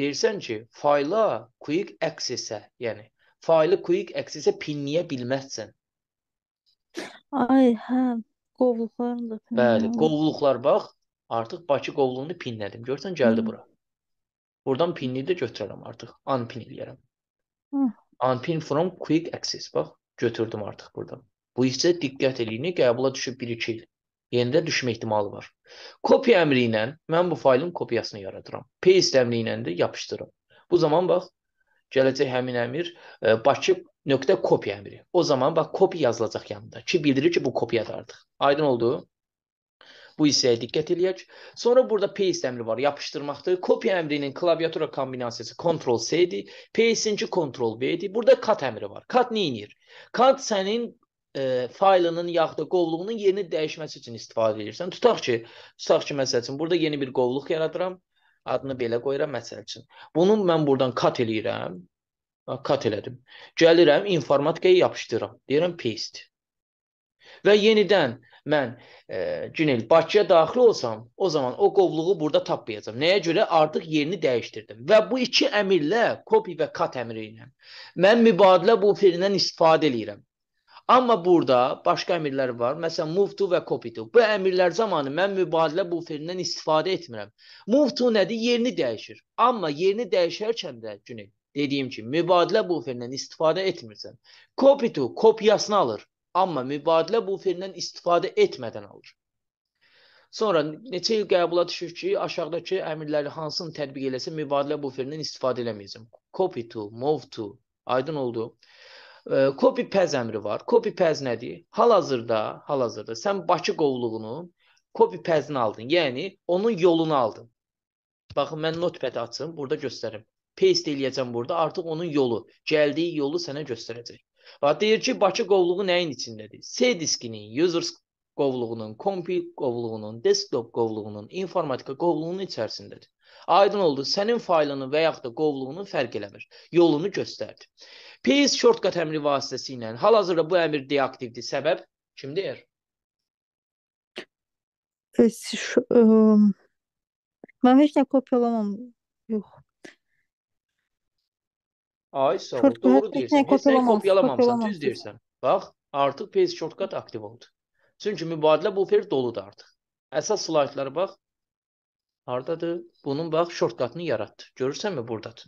Deyirsən ki, fayla quick access-ə, yəni faylı quick access-ə pinləyə bilməzsən. Ay, hə, qovluqlarını da pinləyə. Bəli, qovluqlar bax, artıq Bakı qovluğunu pinlədim. Görsən gəldi bura. Buradan pinliyi də götürərəm artıq, unpin eləyərəm. Hı unpin from quick access. Bax, götürdüm artıq burada. Bu isə diqqət eləyini qəbula düşüb 1-2 il. Yenidə düşmə ehtimalı var. Kopya əmri ilə mən bu faylın kopyasını yaradıram. Paste əmri ilə də yapışdırıram. Bu zaman bax, gələcək həmin əmr e, Bakı nöqtə kopya əmri. O zaman bax, kopya yazılacaq yanında ki, bildirir ki, bu kopyadır artıq. Aydın oldu? Bu hissəyə diqqət eləyək. Sonra burada paste əmri var, yapışdırmaqdır. Copy əmrinin klaviatura kombinasiyası Ctrl C-dir. Paste-inki Ctrl V-dir. Burada cut əmri var. Cut nə edir? Cut sənin e, faylının yaxud da qovluğunun yerini dəyişməsi üçün istifadə edirsən. Tutaq ki, tutaq ki məsəl üçün burada yeni bir qovluq yaradıram. Adını belə qoyuram məsəl üçün. Bunu mən buradan cut eləyirəm. Cut elədim. Gəlirəm informatikaya yapışdırıram. Deyirəm paste və yenidən mən e, Günel Bakıya daxil olsam, o zaman o qovluğu burada tapmayacam. Nəyə görə? Artıq yerini dəyişdirdim. Və bu iki əmrlə, copy və cut əmri ilə mən mübadilə buferindən istifadə eləyirəm. Amma burada başqa əmrlər var. Məsələn, move to və copy to. Bu əmrlər zamanı mən mübadilə buferindən istifadə etmirəm. Move to nədir? Yerini dəyişir. Amma yerini dəyişərkən də Günel dediyim kimi mübadilə buferindən istifadə etmirsən. Copy to kopyasını alır. Amma mübadilə buferindən istifadə etmədən alır. Sonra neçə il qəbula düşür ki, aşağıdakı əmrləri hansını tətbiq eləsə mübadilə buferindən istifadə eləməyəcəm. Copy to, move to, aydın oldu. E, copy paz əmri var. Copy paz nədir? Hal-hazırda, hal-hazırda sən Bakı qovluğunun copy pazını aldın. Yəni onun yolunu aldın. Baxın mən notepad açım, burada göstərim. Paste eləyəcəm burada. Artıq onun yolu, gəldiyi yolu sənə göstərəcək. Deyir ki, Bakı qovluğu nəyin içindədir? C diskinin, users qovluğunun, kompi qovluğunun, desktop qovluğunun, informatika qovluğunun içərisindədir. Aydın oldu, sənin faylını və yaxud da qovluğunu fərq eləmir. Yolunu göstərdi. Paste shortcut əmri vasitəsilə hal-hazırda bu əmr deaktivdir. Səbəb kimdir? Mən heç nə kopyalamam. Ay sağ ol. Doğru deyirsən. Heç nəyi kopyalamamısan, düz deyirsən. Bax, artıq page shortcut aktiv oldu. Çünki mübadilə bufer doludur artıq. Əsas slaytlara bax. Hardadır? Bunun bax shortcutını yaratdı. Görürsənmi burdadır?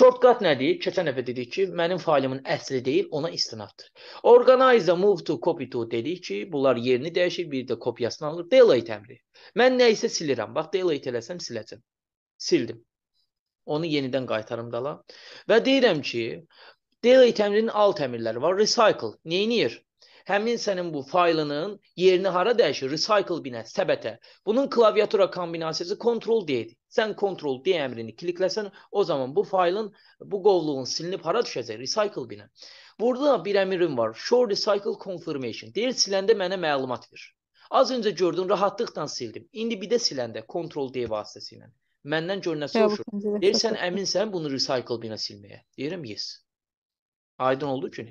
Shortcut nədir? Keçən dəfə dedik ki, mənim faylimin əsli deyil, ona istinaddır. Organize, move to, copy to dedik ki, bunlar yerini dəyişir, bir də kopyasını alır. Delete əmri. Mən nə isə silirəm. Bax, delete eləsəm siləcəm. Sildim. Onu yenidən qaytarım qala. Və deyirəm ki, delete əmrinin alt əmrləri var. Recycle neynir? Həmin sənin bu faylının yerini hara dəyişir? Recycle binə, səbətə. Bunun klaviatura kombinasiyası Ctrl D-dir. Sən Ctrl D əmrini klikləsən, o zaman bu faylın, bu qovluğun silinib hara düşəcək? Recycle binə. Burada bir əmrim var. Show Recycle Confirmation. Deyir, siləndə mənə məlumat ver. Az öncə gördün, rahatlıqla sildim. İndi bir də siləndə Ctrl D vasitəsilə. Məndən görünən soruşur. Deyir, sən əminsən bunu recycle bina silməyə? Deyirəm, yes. Aydın oldu ki.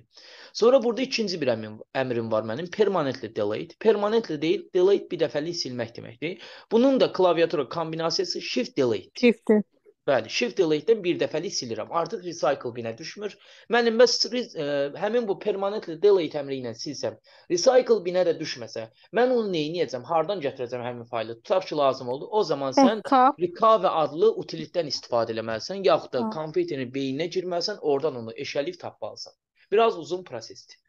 Sonra burada ikinci bir əmrim, əmrim var mənim. Permanently delete. Permanently deyil, delete bir dəfəlik silmək deməkdir. Bunun da klaviatura kombinasiyası shift delete. Shift. Bəli, shift delete-dən bir dəfəlik silirəm. Artıq recycle binə düşmür. Mənim bəs e, həmin bu permanently delete əmri ilə silsəm, recycle binə də düşməsə, mən onu neyniyəcəm? Hardan gətirəcəm həmin faylı? Tutaq ki, lazım oldu. O zaman sən recover adlı utilitdən istifadə eləməlisən, yaxud da kompüterin beyninə girməlisən, oradan onu eşəlif tapmalısan. Biraz uzun prosesdir.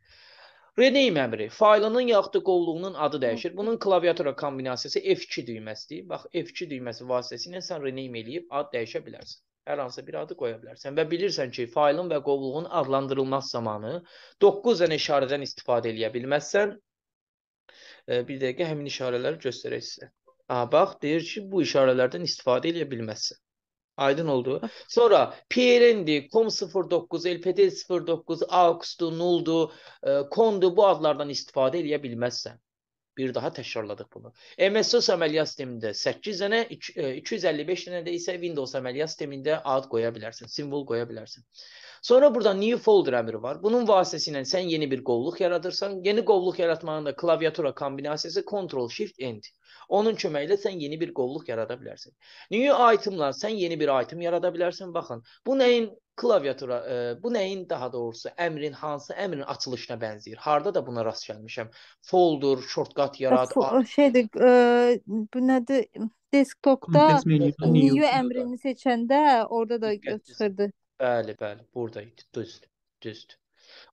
Rename əmri faylının yaxud da qolluğunun adı dəyişir. Bunun klaviatura kombinasiyası F2 düyməsidir. Bax F2 düyməsi vasitəsilə sən rename eləyib ad dəyişə bilərsən. Hər hansı bir adı qoya bilərsən və bilirsən ki, faylın və qovluğun adlandırılması zamanı 9 dənə işarədən istifadə eləyə bilməzsən. Bir dəqiqə həmin işarələri göstərək sizə. Aha, bax, deyir ki, bu işarələrdən istifadə eləyə bilməzsən. Aydın oldu. Ah. Sonra PRN'di, COM09, LPT09, AUX'du, NUL'du, e, KON'du bu adlardan istifade edebilmezsen. Bir daha təkrarladıq bunu. MS-DOS əməliyyat sistemində 8 dənə, 255 dənə də isə Windows əməliyyat sistemində ad qoya bilərsən, simvol qoya bilərsən. Sonra burada new folder əmri var. Bunun vasitəsilə sən yeni bir qovluq yaradırsan. Yeni qovluq yaratmanın da klaviatura kombinasiyası Ctrl Shift End. Onun köməyi ilə sən yeni bir qovluq yarada bilərsən. New itemla sən yeni bir item yarada bilərsən. Baxın, bu nəyin klaviatura e, bu nəyin daha doğrusu əmrin hansı əmrin açılışına bənzəyir? Harda da buna rast gəlmişəm. Folder, shortcut yarad. Şeydir, e, bu nədir? Desktopda e, new əmrini seçəndə orada da çıxırdı. Bəli, bəli, burada idi. Düzdür, düzdür.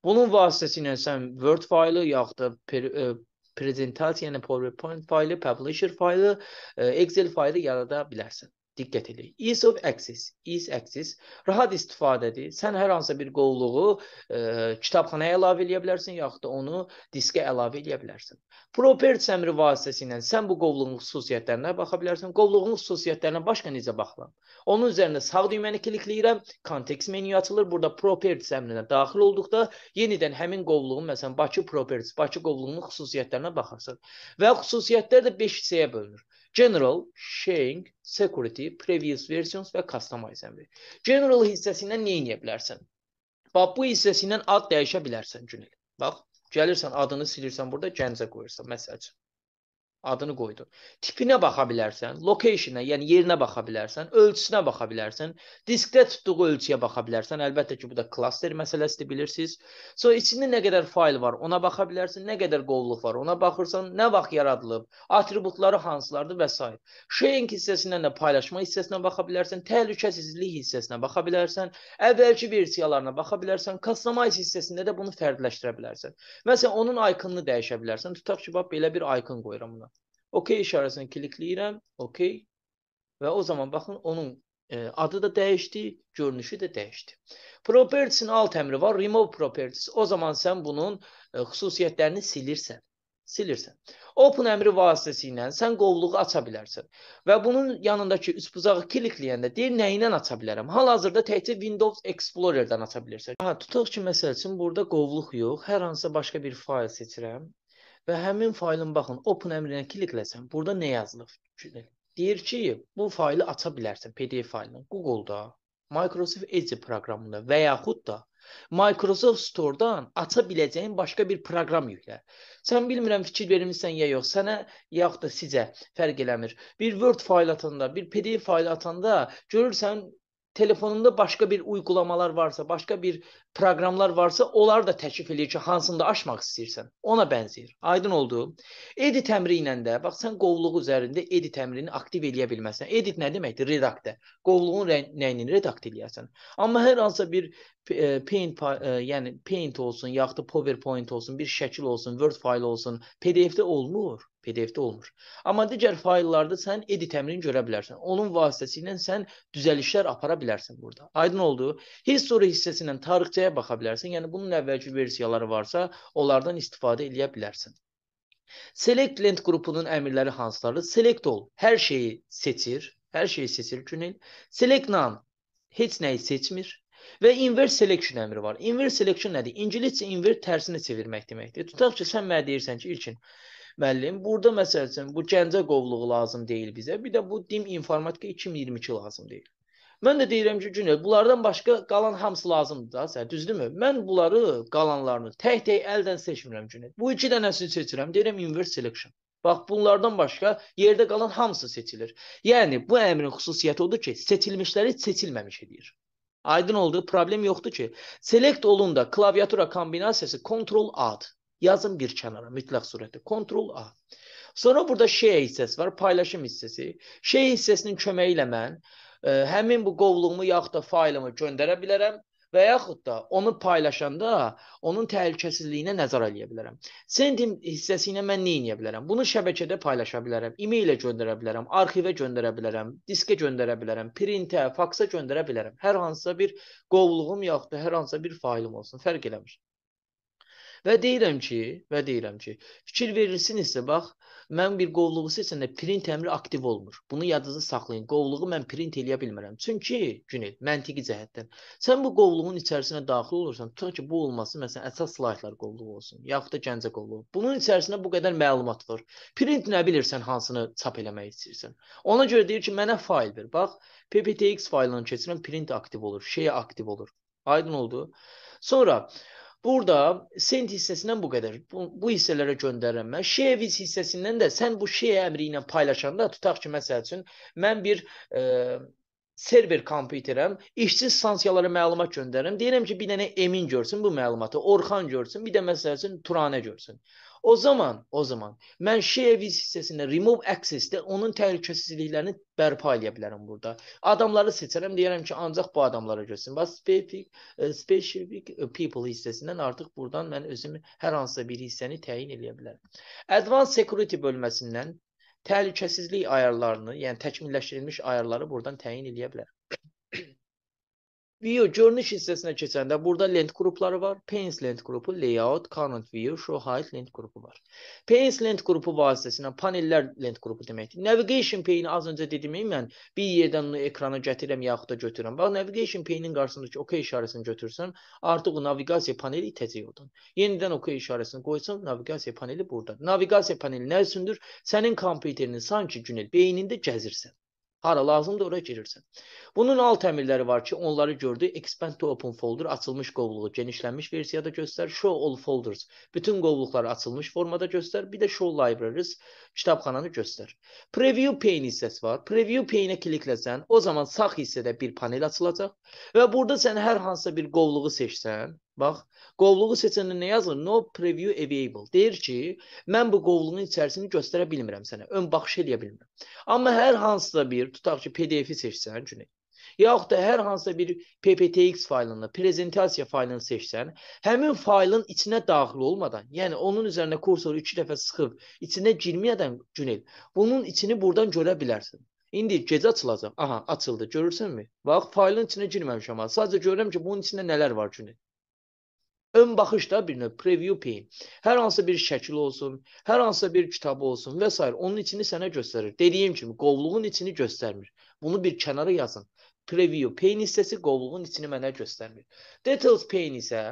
Bunun vasitəsilə sən Word faylı yaxud da per, e, prezentasiyanı PowerPoint faylı, Publisher faylı, e, Excel faylı yarada bilərsən. Diqqət edin. Ease of access, ease access rahat istifadədir. Sən hər hansısa bir qovluğu e, kitabxanaya əlavə eləyə bilərsən, yaxud da onu diskə əlavə eləyə bilərsən. Properties əmri vasitəsilə sən bu qovluğun xüsusiyyətlərinə baxa bilərsən. Qovluğun xüsusiyyətlərinə başqa necə baxıram? Onun üzərində sağ düyməni klikləyirəm, kontekst menyu açılır. Burada properties əmrinə daxil olduqda yenidən həmin qovluğun, məsələn, Bakı properties, Bakı qovluğunun xüsusiyyətlərinə baxarsan. Və xüsusiyyətlər də 5 hissəyə bölünür. General, Sharing, Security, Previous Versions və Customize əmri. General hissəsindən nə edə bilərsən? Bax, bu hissəsindən ad dəyişə bilərsən, Günel. Bax, gəlirsən adını silirsən burada, Gəncə qoyursan, məsəl üçün adını qoydu. Tipinə baxa bilərsən, location-a, yəni yerinə baxa bilərsən, ölçüsünə baxa bilərsən, diskdə tutduğu ölçüyə baxa bilərsən. Əlbəttə ki, bu da klaster məsələsidir, bilirsiniz. Sonra içində nə qədər fayl var, ona baxa bilərsən, nə qədər qovluq var, ona baxırsan, nə vaxt yaradılıb, atributları hansılardır və s. Sharing hissəsindən də paylaşma hissəsinə baxa bilərsən, təhlükəsizlik hissəsinə baxa bilərsən, əvvəlki versiyalarına baxa bilərsən, customize hissəsində də bunu fərdləşdirə bilərsən. Məsələn, onun ikonunu dəyişə bilərsən. Tutaq ki, bax belə bir ikon qoyuram buna. OK işarəsini klikləyirəm, OK. Və o zaman baxın onun e, adı da dəyişdi, görünüşü də dəyişdi. Properties-in alt əmri var, remove properties. O zaman sən bunun e, xüsusiyyətlərini silirsən silirsən. Open əmri vasitəsilə sən qovluğu aça bilərsən. Və bunun yanındakı üst bucağı klikləyəndə deyir nəyilə aça bilərəm? Hal-hazırda təkcə Windows Explorer-dən aça bilirsən. Ha, tutaq ki, məsəl üçün burada qovluq yox, hər hansısa başqa bir fayl seçirəm. Və həmin faylın baxın open əmrinə klikləsəm burada nə yazılıb? Deyir ki, bu faylı aça bilərsən PDF faylını Google-da, Microsoft Edge proqramında və yaxud da Microsoft Store-dan aça biləcəyin başqa bir proqram yüklə. Sən bilmirəm fikir vermisən ya yox, sənə yaxud da sizə fərq eləmir. Bir Word fayl atanda, bir PDF fayl atanda görürsən telefonunda başqa bir uygulamalar varsa, başqa bir proqramlar varsa, onlar da təklif eləyir ki, hansını da açmaq istəyirsən. Ona bənzəyir. Aydın oldu? Edit əmri ilə də bax sən qovluq üzərində edit əmrini aktiv eləyə bilməsən. Edit nə deməkdir? Redaktə. Qovluğun nəyini redakt eləyəsən. Amma hər hansısa bir e, Paint, e, yəni Paint olsun, yaxud da PowerPoint olsun, bir şəkil olsun, Word faylı olsun, PDF-də olmur. PDF-də olmur. Amma digər fayllarda sən edit əmrini görə bilərsən. Onun vasitəsilə sən düzəlişlər apara bilərsən burada. Aydın oldu? History hissəsi ilə tarixçəyə baxa bilərsən. Yəni bunun əvvəlki versiyaları varsa, onlardan istifadə edə bilərsən. Select lent qrupunun əmrləri hansılardır? Select all hər şeyi seçir, hər şeyi seçir Günel. Select none heç nəyi seçmir. Və inverse selection əmri var. Inverse selection nədir? İngiliscə invert tərsinə çevirmək deməkdir. Tutaq ki, sən mənə deyirsən ki, İlkin, müəllim. Burada məsəl üçün bu Gəncə qovluğu lazım deyil bizə. Bir də bu DIM informatika 2022 lazım deyil. Mən də deyirəm ki, Cüneyt, bunlardan başqa qalan hamısı lazımdır da, sən düzdürmü? Mən bunları qalanlarını tək-tək əldən seçmirəm Cüneyt. Bu iki dənəsini seçirəm, deyirəm inverse selection. Bax bunlardan başqa yerdə qalan hamısı seçilir. Yəni bu əmrin xüsusiyyəti odur ki, seçilmişləri seçilməmiş edir. Aydın oldu, problem yoxdur ki. Select olunda klaviatura kombinasiyası Ctrl Alt. Yazın bir kənara mütləq surətdə. Ctrl A. Sonra burada share hissəsi var, paylaşım hissəsi. Share hissəsinin köməyi ilə mən ə, e, həmin bu qovluğumu yaxud da faylımı göndərə bilərəm və yaxud da onu paylaşanda onun təhlükəsizliyinə nəzər eləyə bilərəm. Sendin hissəsi ilə mən nə edə bilərəm? Bunu şəbəkədə paylaşa bilərəm, e-mailə göndərə bilərəm, arxivə göndərə bilərəm, diskə göndərə bilərəm, printə, faksa göndərə bilərəm. Hər hansısa bir qovluğum yaxud da hər hansısa bir faylım olsun, fərq eləmir. Və deyirəm ki, və deyirəm ki, fikir verilsinizsə bax, mən bir qovluğu seçəndə print əmri aktiv olmur. Bunu yadınızda saxlayın. Qovluğu mən print eləyə bilmirəm. Çünki Günel, məntiqi cəhətdən sən bu qovluğun içərisinə daxil olursan, tutaq ki, bu olması məsələn əsas slaydlar qovluğu olsun, yaxud da Gəncə qovluğu. Bunun içərisində bu qədər məlumat var. Print nə bilirsən, hansını çap eləmək istəyirsən. Ona görə deyir ki, mənə fayl ver. Bax, PPTX faylını keçirəm, print aktiv olur, şey aktiv olur. Aydın oldu? Sonra Burada sent hissəsindən bu qədər. Bu, bu hissələrə göndərilmə. Shareviz hissəsindən də sən bu share əmri ilə paylaşanda tutaq ki, məsəl üçün mən bir e, server kompüterəm, işçi stansiyalara məlumat göndərirəm. Deyirəm ki, bir dənə Emin görsün bu məlumatı, Orxan görsün, bir də məsəl üçün Turanə görsün. O zaman, o zaman mən Şevis hissəsində remove access-də onun təhlükəsizliklərini bərpa eləyə bilərəm burada. Adamları seçərəm, deyirəm ki, ancaq bu adamlara görsün. Bax specific e, specific people hissəsindən artıq burdan mən özümü hər hansısa bir hissəni təyin eləyə bilərəm. Advanced security bölməsindən təhlükəsizlik ayarlarını, yəni təkmilləşdirilmiş ayarları buradan təyin eləyə bilərəm. View görünüş hissəsinə keçəndə burada lent qrupları var. Panes lent qrupu, layout, current view, show height lent qrupu var. Panes lent qrupu vasitəsilə panellər lent qrupu deməkdir. Navigation pane az öncə dedim, mən yəni bir yerdən onu ekrana gətirirəm yaxud da götürürəm. Bax navigation pane-in qarşısındakı OK işarəsini götürsən, artıq o naviqasiya paneli itəcək oradan. Yenidən OK işarəsini qoysan, naviqasiya paneli burada. Naviqasiya paneli nə üçündür? Sənin kompüterinin sanki günel beynində gəzirsən. Hara lazımdır ora girirsən. Bunun alt əmrləri var ki, onları gördü. Expand to open folder açılmış qovluğu genişlənmiş versiyada göstər. Show all folders bütün qovluqları açılmış formada göstər. Bir də show libraries kitabxananı göstər. Preview pane hissəsi var. Preview pane-ə klikləsən, o zaman sağ hissədə bir panel açılacaq və burada sən hər hansısa bir qovluğu seçsən, Bax, qovluğu seçəndə nə yazılır? No preview available. Deyir ki, mən bu qovluğun içərisini göstərə bilmirəm sənə. Ön baxış eləyə bilmirəm. Amma hər hansısa bir, tutaq ki, PDF-i seçsən, Cüneyt. Yaxud da hər hansısa bir PPTX faylını, prezentasiya faylını seçsən, həmin faylın içinə daxil olmadan, yəni onun üzərinə kursoru 2 dəfə sıxıb içinə girməyədən Cüneyt, bunun içini burdan görə bilərsən. İndi gecə açılacaq. Aha, açıldı. Görürsənmi? Bax, faylın içinə girməmişəm. Sadəcə görürəm ki, bunun içində nələr var Cüneyt. Ön baxışda bir növ preview pane. Hər hansı bir şəkil olsun, hər hansı bir kitab olsun və s. onun içini sənə göstərir. Dediyim kimi qovluğun içini göstərmir. Bunu bir kənara yazın. Preview pane hissəsi qovluğun içini mənə göstərmir. Details pane isə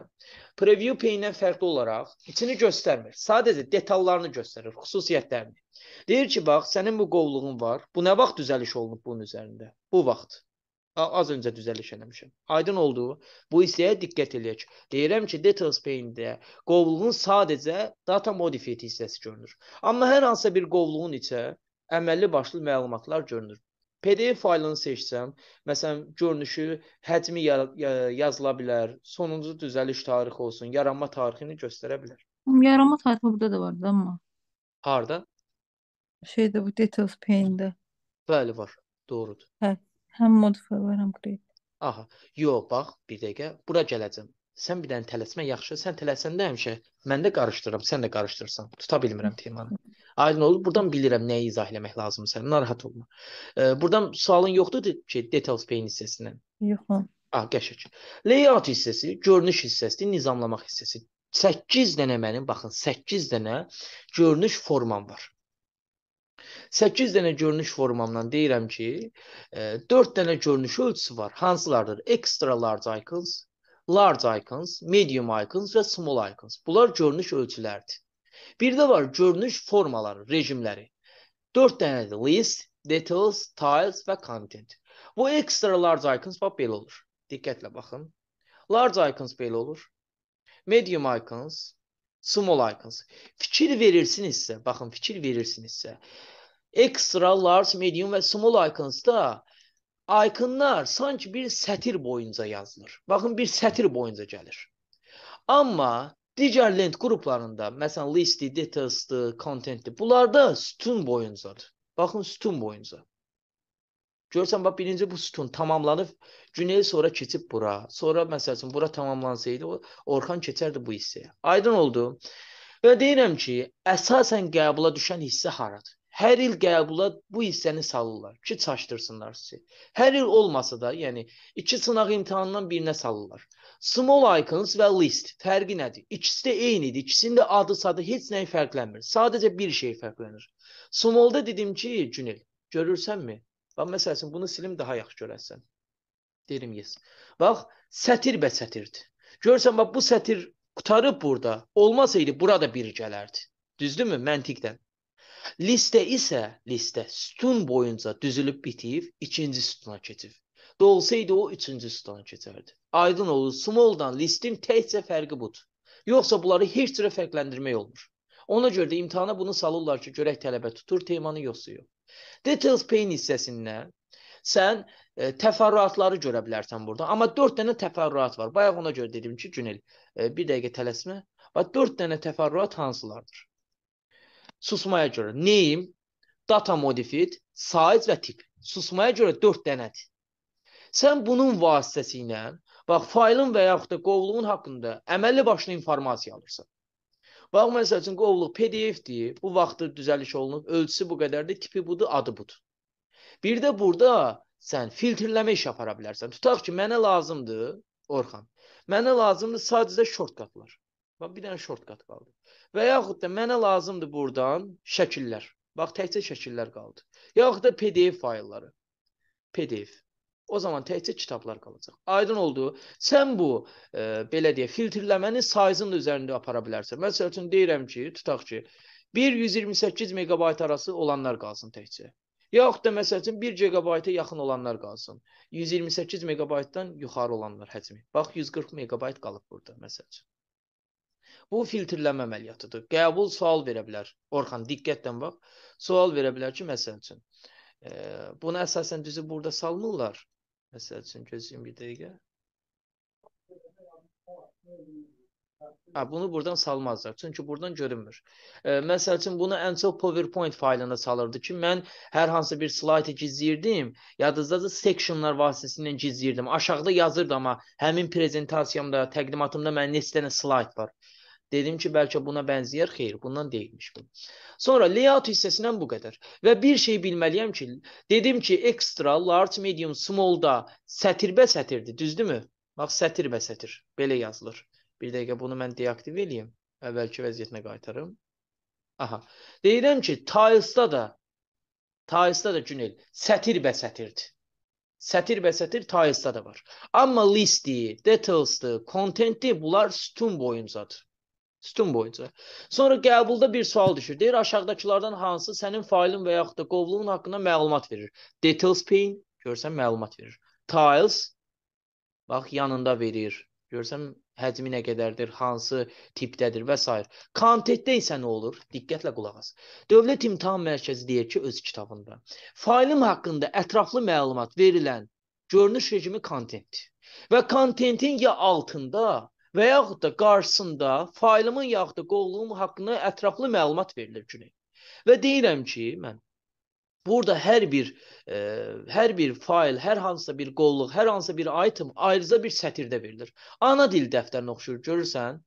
preview pane-dən fərqli olaraq içini göstərmir. Sadəcə detallarını göstərir, xüsusiyyətlərini. Deyir ki, bax, sənin bu qovluğun var. Bu nə vaxt düzəliş olunub bunun üzərində? Bu vaxt az öncə düzəliş eləmişəm. Aydın oldu? Bu hissəyə diqqət eləyək. Deyirəm ki, details pane-də qovluğun sadəcə data modified hissəsi görünür. Amma hər hansısa bir qovluğun içə əməlli başlı məlumatlar görünür. PDF faylını seçsəm, məsələn, görünüşü, həcmi yazıla bilər, sonuncu düzəliş tarixi olsun, yaranma tarixini göstərə bilər. Yaranma tarixi burada da vardı amma. Harda? Şeydə bu details pane-də. Bəli, var. Doğrudur. Hə. Həm modifier, həm grade. Aha, yox, bax, bir dəqiqə. Bura gələcəm. Sən bir dənə tələsmə, yaxşı. Sən tələsəndə həmişə mən də qarışdırıram, sən də qarışdırırsan. Tuta bilmirəm temanı. Aydın olub, buradan bilirəm nəyi izah etmək lazımdır sənə. Narahat olma. E, buradan sualın yoxdur ki, details beyin hissəsindən. Yox. Ah, qəşəng. Layout hissəsi, görünüş hissəsi, nizamlamaq hissəsi. 8 dənə mənim baxın 8 dənə görünüş formam var. 8 dənə görünüş formamla deyirəm ki, 4 e, dənə görünüş ölçüsü var. Hansılardır? Extra large icons, large icons, medium icons və small icons. Bunlar görünüş ölçüləridir. Bir də var görünüş formaları, rejimləri. 4 dənədir: list, details, tiles və content. Bu extra large icons bax belə olur. Diqqətlə baxın. Large icons belə olur. Medium icons, small icons. Fikir verirsinizsə, baxın fikir verirsinizsə, Extra, large, medium və small iconsda iconlar sanki bir sətir boyunca yazılır. Baxın, bir sətir boyunca gəlir. Amma digər lent qruplarında, məsələn, listi, detailsdi, contentdi, bunlarda sütun boyuncadır. Baxın, sütun boyunca. Görsən, bax, birinci bu sütun tamamlanıb, Güney sonra keçib bura. Sonra, məsəl üçün, bura tamamlansaydı, Orxan keçərdi bu hissəyə. Aydın oldu. Və deyirəm ki, əsasən qəbula düşən hissə haradır? Hər il qəbula bu hissəni salırlar ki, çaşdırsınlar sizi. Hər il olmasa da, yəni iki sınaq imtahanından birinə salırlar. Small icons və list fərqi nədir? İkisi də eynidir. İkisinin də adı, sadı heç nəyi fərqlənmir. Sadəcə bir şey fərqlənir. Smallda dedim ki, Cünel, görürsənmi? Bax məsələn bunu silim daha yaxşı görəsən. Deyirəm yes. Bax, sətir bə sətirdir. Görsən bax bu sətir qutarıb burada. Olmasaydı burada bir gələrdi. Düzdürmü? Məntiqdən. Listə isə listə sütun boyunca düzülüb bitib ikinci sütuna keçir. Dolsaydı o üçüncü sütuna keçərdi. Aydın olur, smoldan listin təkcə fərqi budur. Yoxsa bunları heç cürə fərqləndirmək olmur. Ona görə də imtahana bunu salırlar ki, görək tələbə tutur temanı yoxsa yox. Details pain hissəsindən sən e, təfərrüatları görə bilərsən burada. Amma 4 dənə təfərrüat var. Bayaq ona görə dedim ki, Günel, e, bir dəqiqə tələsmə. Və 4 dənə təfərrüat hansılardır? susmaya görə name, data modified, size və tip. Susmaya görə 4 dənədir. Sən bunun vasitəsilə bax faylın və yaxud da qovluğun haqqında əməlli başlı informasiya alırsan. Bax məsəl üçün qovluq PDF-dir. Bu vaxtı düzəliş olunub, ölçüsü bu qədərdir, tipi budur, adı budur. Bir də burada sən filtrləmə işi apara bilərsən. Tutaq ki, mənə lazımdır Orxan. Mənə lazımdır sadəcə shortcutlar. Bax, bir dənə shortcut qaldı. Və yaxud da mənə lazımdır burdan şəkillər. Bax, təkcə şəkillər qaldı. Yaxud da PDF faylları. PDF. O zaman təkcə kitablar qalacaq. Aydın oldu? Sən bu e, belə deyə filtrləməni sayzın üzərində apara bilərsən. Məsəl üçün deyirəm ki, tutaq ki, 128 megabayt arası olanlar qalsın təkcə. Yaxud da məsəl üçün 1 GB-a yaxın olanlar qalsın. 128 MB-dan yuxarı olanlar həcmi. Bax 140 MB qalıb burada məsəl üçün. Bu filtrlənmə əməliyyatıdır. Qəbul sual verə bilər. Orxan diqqətlə bax. Sual verə bilər ki, məsəl üçün. E, bunu əsasən düzü burada salmırlar. Məsəl üçün gözləyim bir dəqiqə. Ha, bunu buradan salmazlar. Çünki buradan görünmür. E, məsəl üçün bunu ən çox PowerPoint faylında salırdı ki, mən hər hansı bir slaydı gizləyirdim, yadınızdadır sectionlar vasitəsilə gizləyirdim. Aşağıda yazırdı amma həmin prezentasiyamda, təqdimatımda mənim neçə dənə slayd var. Dedim ki, bəlkə buna bənzəyər, xeyr, bundan deyilmiş bu. Sonra layout hissəsindən bu qədər. Və bir şey bilməliyəm ki, dedim ki, extra, large, medium, small-da sətirbə sətirdir, düzdürmü? Bax, sətirbə sətir belə yazılır. Bir dəqiqə bunu mən deaktiv eləyim, əvvəlki vəziyyətinə qaytarım. Aha. Deyirəm ki, Tiles-da da Tiles-da da Günel sətirbə sətirdir. Sətir və sətir Tiles-da da var. Amma listi, details-dır, content-dir bunlar sütun boyuncadır. Sütun boyunca. Sonra qəbulda bir sual düşür. Deyir aşağıdakılardan hansı sənin failin və yaxud da qovluğun haqqında məlumat verir? Details pane görsən məlumat verir. Tiles bax yanında verir. Görsən həcmi nə qədərdir, hansı tipdədir və s. Kontentdə isə nə olur? Diqqətlə qulaq as. Dövlət İmtahan Mərkəzi deyir ki, öz kitabında failim haqqında ətraflı məlumat verilən görünüş rejimi kontentdir. Və kontentin ya altında və yaxud da qarşısında faylımın yaxud da qovluğum haqqında ətraflı məlumat verilir günə. Və deyirəm ki, mən burada hər bir e, hər bir fayl, hər hansısa bir qovluq, hər hansısa bir item ayrıca bir sətirdə verilir. Ana dil dəftərinə oxşur, görürsən?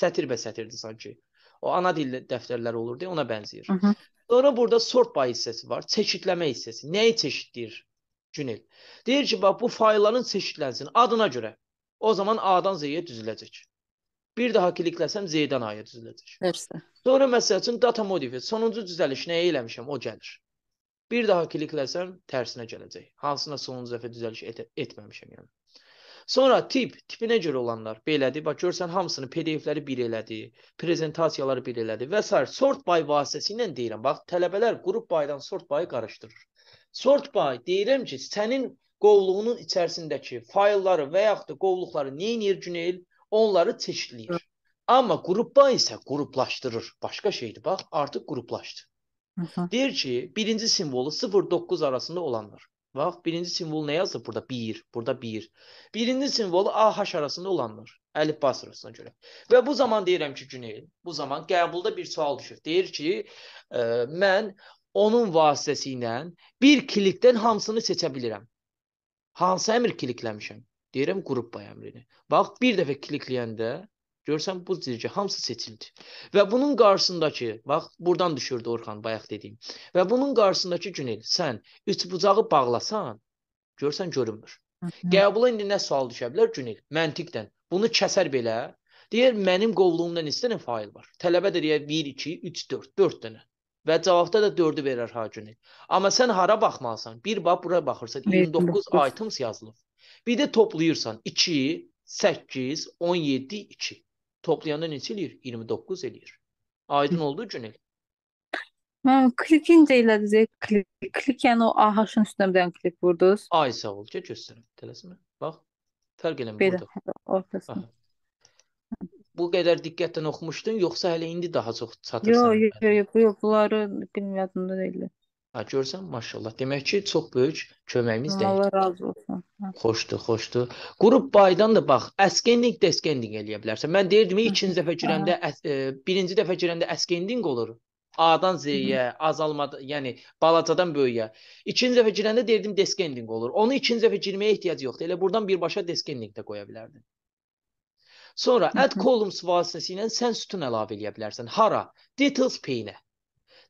Sətir bə sətirdir sanki. O ana dil dəftərləri olur deyə ona bənzəyir. Hı -hı. Sonra burada sort by hissəsi var, çeşidləmə hissəsi. Nəyi çeşidləyir? Cüneyl. Deyir ki, bax bu faylların çeşidlənsin adına görə. O zaman A-dan Z-yə düzüləcək. Bir daha klikləsəm Z-dən A-ya düzüləcək. Hərsə. Sonra məsəl üçün data modifi, sonuncu düzəliş nəyə eləmişəm, o gəlir. Bir daha klikləsəm tərsinə gələcək. Hansına sonuncu dəfə düzəliş et etməmişəm yəni. Sonra tip, tipinə görə olanlar belədir. Bax görsən hamısını PDF-ləri bir elədi, prezentasiyaları bir elədi və s. sort by vasitəsilə deyirəm. Bax tələbələr qrup by-dan sort by-ı qarışdırır. Sort by deyirəm ki, sənin qovluğunun içərisindəki faylları və yaxud da qovluqları neyinir Cüneyl? Onları çeşidləyir. Amma qrupba isə qruplaşdırır. Başqa şeydir. Bax, artıq qruplaşdı. Deyir ki, birinci simvolu 0-9 arasında olanlar. Bax, birinci simvol nə yazır burada? 1, burada 1. Birinci simvolu AH arasında olanlar. Əlifba sırasına görə. Və bu zaman deyirəm ki, Cüneyl, bu zaman qəbulda bir sual düşür. Deyir ki, ə, e, mən onun vasitəsilə bir klikdən hamısını seçə bilirəm hansı əmr klikləmişəm? Deyirəm qrup by əmrini. Bax, bir dəfə klikləyəndə görsən bu zirgə hamısı seçildi. Və bunun qarşısındakı, bax, burdan düşürdü Orxan bayaq dediyim. Və bunun qarşısındakı Günel, sən üç bucağı bağlasan, görsən görünmür. Qəbula indi nə sual düşə bilər Günel? Məntiqdən. Bunu kəsər belə. Deyir, mənim qovluğumda neçə dənə fail var? Tələbə də deyir 1 2 3 4, 4 dənə və cavabda da 4-ü verər Hagini. Amma sən hara baxmalısan? Bir bax bura baxırsan, 29 items yazılıb. Bir də toplayırsan 2, 8, 17, 2. Toplayanda neçə eləyir? 29 eləyir. Aydın oldu Cüneyl? Mən hə, klikincə elədiniz, klik, klik yəni o AH-ın üstünə bir dənə klik vurdunuz. Ay sağ ol, gəl göstərim. Tələsmə. Bax, fərq eləmir burada. Belə, ortasında bu qədər diqqətlə oxumuşdun, yoxsa hələ indi daha çox çatırsan? Yox, yox, yox, yox, bunları bilmiyadımda deyil. Ha görsən, maşallah. Demək ki, çox böyük köməyimiz dəyir. Allah razı olsun. Hə. Xoşdur, xoşdur. Qrup baydan da bax, əskending, deskending eləyə bilərsən. Mən deyirdim, ikinci dəfə girəndə, ə, hə. e, birinci dəfə girəndə əskending olur. A-dan Z-yə, azalmadan, yəni balacadan böyüyə. İkinci dəfə girəndə deyirdim deskending olur. Onu ikinci dəfə girməyə ehtiyac yoxdur. Elə burdan birbaşa deskending də qoya bilərdin. Sonra add columns vasitəsilə sən sütun əlavə eləyə bilərsən. Hara? Details pane-ə.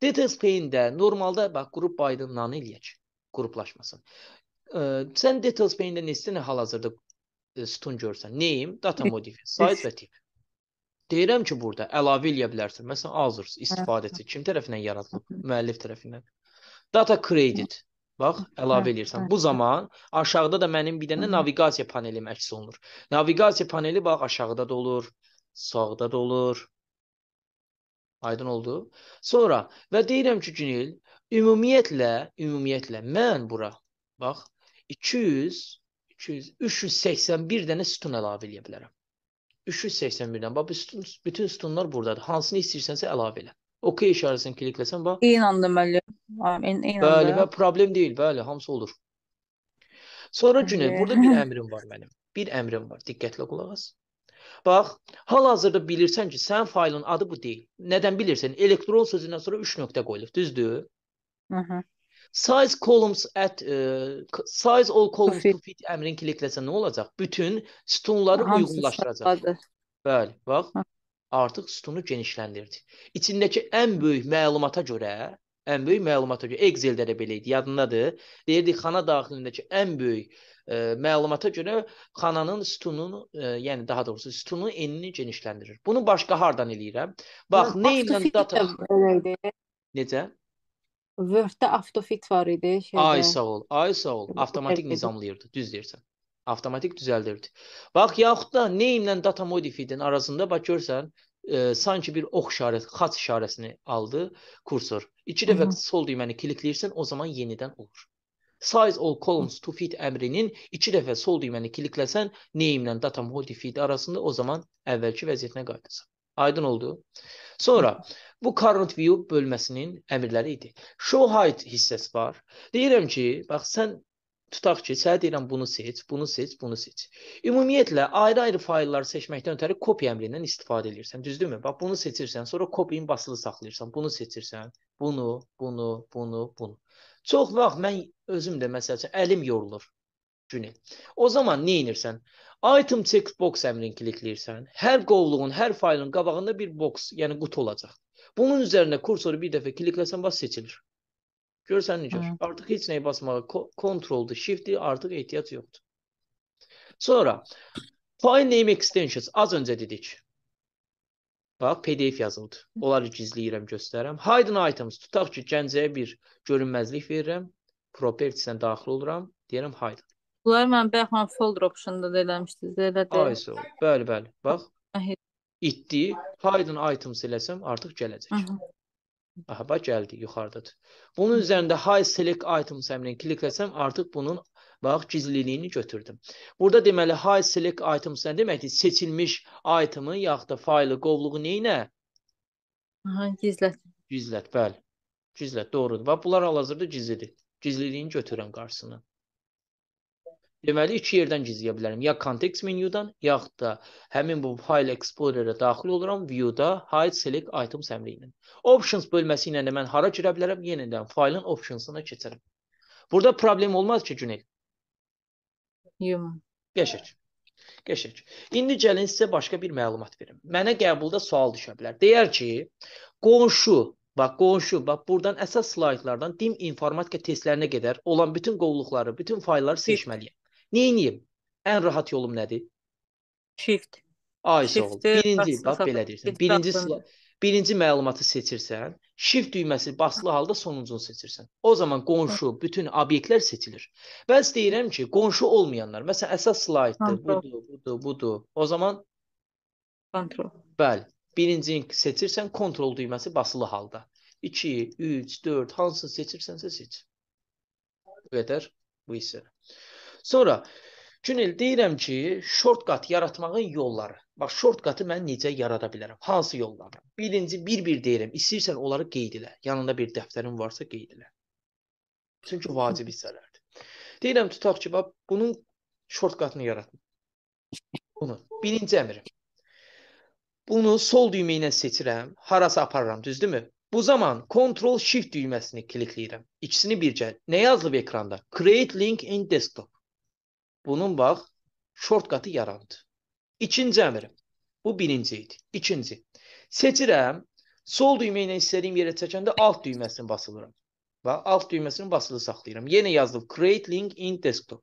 Details pane-də normalda bax qrup aydınlanı eləyək qruplaşmasın. Ə, sən details pane-də neçə hal-hazırda e, sütun görsən? Name, data modifier, size və tip. Deyirəm ki, burada əlavə eləyə bilərsən. Məsələn, Azure istifadəçi kim tərəfindən yaradılıb? Müəllif tərəfindən. Data credit Bax, əlavə hə, eləyirsən. Hə, Bu hə. zaman aşağıda da mənim bir dənə naviqasiya panelim əks olunur. Naviqasiya paneli bax aşağıda da olur, sağda da olur. Aydın oldu? Sonra və deyirəm ki, Günel, ümumiyyətlə, ümumiyyətlə mən bura bax 200 200 381 dənə sütun əlavə eləyə bilərəm. 381-dən. Bax bütün sütunlar burdadır. Hansını istəyirsənsə əlavə elə. OK işarəsini klikləsən bax. Eyni anda müəllim. Eyni anda. Bəli, və problem deyil, bəli, hamısı olur. Sonra Cüneyt, burada bir əmrim var mənim. Bir əmrim var. Diqqətlə qulaq as. Bax, hal-hazırda bilirsən ki, sənin faylın adı bu deyil. Nədən bilirsən? Elektron sözündən sonra 3 nöqtə qoyulub, düzdür? Hı-hı. Size columns at e, size all columns to fit əmrini klikləsən nə olacaq? Bütün sütunları uyğunlaşdıracaq. Bəli, bax. Hı -hı artıq sütunu genişləndirdi. İçindəki ən böyük məlumata görə, ən böyük məlumata görə Excel-də də belə idi, yadındadır. Deyirdi xana daxilindəki ən böyük e, məlumata görə xananın sütunun, e, yəni daha doğrusu sütunun enini genişləndirir. Bunu başqa hardan eləyirəm? Bax, nə ilə data Necə? Word-də autofit var idi. Şeydə. Ay sağ ol, ay sağ ol. Avtomatik nizamlayırdı, düz deyirsən avtomatik düzəldirdi. Bax, yaxud da name ilə data modifidən arasında bax görsən, e, sanki bir ox işarəsi, xaç işarəsini aldı kursor. 2 dəfə sol düyməni klikləyirsən, o zaman yenidən olur. Size all columns to fit əmrinin 2 dəfə sol düyməni klikləsən, name ilə data modi fit arasında o zaman əvvəlki vəziyyətinə qayıdırsan. Aydın oldu? Sonra bu current view bölməsinin əmrləri idi. Show height hissəsi var. Deyirəm ki, bax sən tutaq ki, sənə deyirəm bunu seç, bunu seç, bunu seç. Ümumiyyətlə ayrı-ayrı faylları seçməkdən ötəri kopya əmrindən istifadə edirsən, düzdürmü? Bax bunu seçirsən, sonra kopyanı basılı saxlayırsan, bunu seçirsən, bunu, bunu, bunu, bunu. Çox vaxt mən özüm də məsəl üçün əlim yorulur günü. O zaman nə edirsən? Item checkbox əmrini klikləyirsən. Hər qovluğun, hər faylın qabağında bir box, yəni qutu olacaq. Bunun üzərində kursoru bir dəfə klikləsən, bax seçilir. Görsən necə? Hı. Artıq heç nəyə basmağa kontroldu, shiftdi artıq ehtiyac yoxdur. Sonra file name extensions az öncə dedik. Bax PDF yazıldı. Onları gizləyirəm, göstərəm. Hidden items tutaq ki, Gəncəyə bir görünməzlik verirəm. Properties-dən daxil oluram, deyirəm hidden. Bunlar mən baxmam folder option-da da eləmişdiniz, elə deyil. ISO. Bəli, bəli. Bax. Ahir. İtdi. Hidden items eləsəm artıq gələcək. Hı -hı. Aha, bax gəldi yuxarıdadır. Bunun üzərində high select items əmrini klikləsəm artıq bunun bax gizliliyini götürdüm. Burada deməli high select items nə deməkdir? Seçilmiş itemi yaxud da faylı, qovluğu neynə? Aha, gizlət. Gizlət, bəli. Gizlət, doğrudur. Bax bunlar hal-hazırda gizlidir. Gizliliyini götürürəm qarşısına. Deməli iki yerdən gizləyə bilərəm. Ya context menyudan, yaxud da həmin bu file explorerə daxil oluram view-da hide select items əmri ilə. Options bölməsi ilə də mən hara girə bilərəm? Yenidən faylın optionsuna keçirəm. Burada problem olmaz ki, Günel. Yox. Qəşəng. Qəşəng. İndi gəlin sizə başqa bir məlumat verim. Mənə qəbulda sual düşə bilər. Deyər ki, qonşu Bax qonşu, bax buradan əsas slaydlardan DIM informatika testlərinə qədər olan bütün qovluqları, bütün faylları seçməliyəm. Neyniyim? Ən rahat yolum nədir? Shift. Ay sağ ol. Birinci, bax belə deyirsən. Birinci birinci məlumatı seçirsən, shift düyməsi basılı halda sonuncunu seçirsən. O zaman qonşu bütün obyektlər seçilir. Mən istəyirəm ki, qonşu olmayanlar, məsələn, əsas slayddır, budur, budur, budur. O zaman kontrol. Bəli. Birincini seçirsən, kontrol düyməsi basılı halda. 2, 3, 4 hansını seçirsənsə seç. Bu qədər bu hissə. Sonra Günel deyirəm ki, shortcut yaratmağın yolları. Bax shortcutu mən necə yarada bilərəm? Hansı yollarla? Birinci bir-bir deyirəm. İstəyirsən onları qeyd elə. Yanında bir dəftərin varsa qeyd elə. Çünki vacib hissələrdir. Deyirəm tutaq ki, bax bunun shortcutunu yaratın. Bunu birinci əmrim. Bunu sol düymə ilə seçirəm, harasa aparıram, düzdürmü? Bu zaman Ctrl Shift düyməsini klikləyirəm. İkisini bircə. Nə yazılıb ekranda? Create link in desktop bunun bax shortcutu yarandı. İkinci əmrim. Bu birinci idi. İkinci. Seçirəm. Sol düymə ilə istədiyim yerə çəkəndə alt düyməsini basılıram. Bax, alt düyməsini basılı saxlayıram. Yenə yazılıb create link in desktop.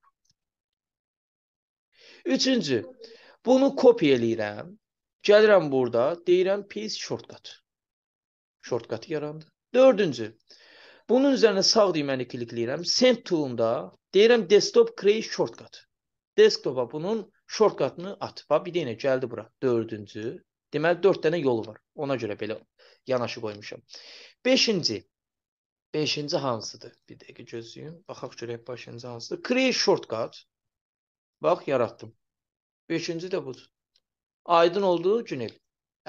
Üçüncü. Bunu kopya eləyirəm. Gəlirəm burada, deyirəm paste shortcut. Shortcut yarandı. Dördüncü. Bunun üzərinə sağ düyməni klikləyirəm. Send tool'umda deyirəm desktop create shortcut. Desktopa bunun shortcutını at. Bax bir dənə gəldi bura. 4-cü. Deməli 4 dənə yolu var. Ona görə belə yanaşı qoymuşam. 5-ci. 5-ci hansıdır? Bir dəqiqə gözləyin. Baxaq görək 5-ci hansıdır? Create shortcut. Bax yaratdım. 5-ci də budur. Aydın oldu Günel.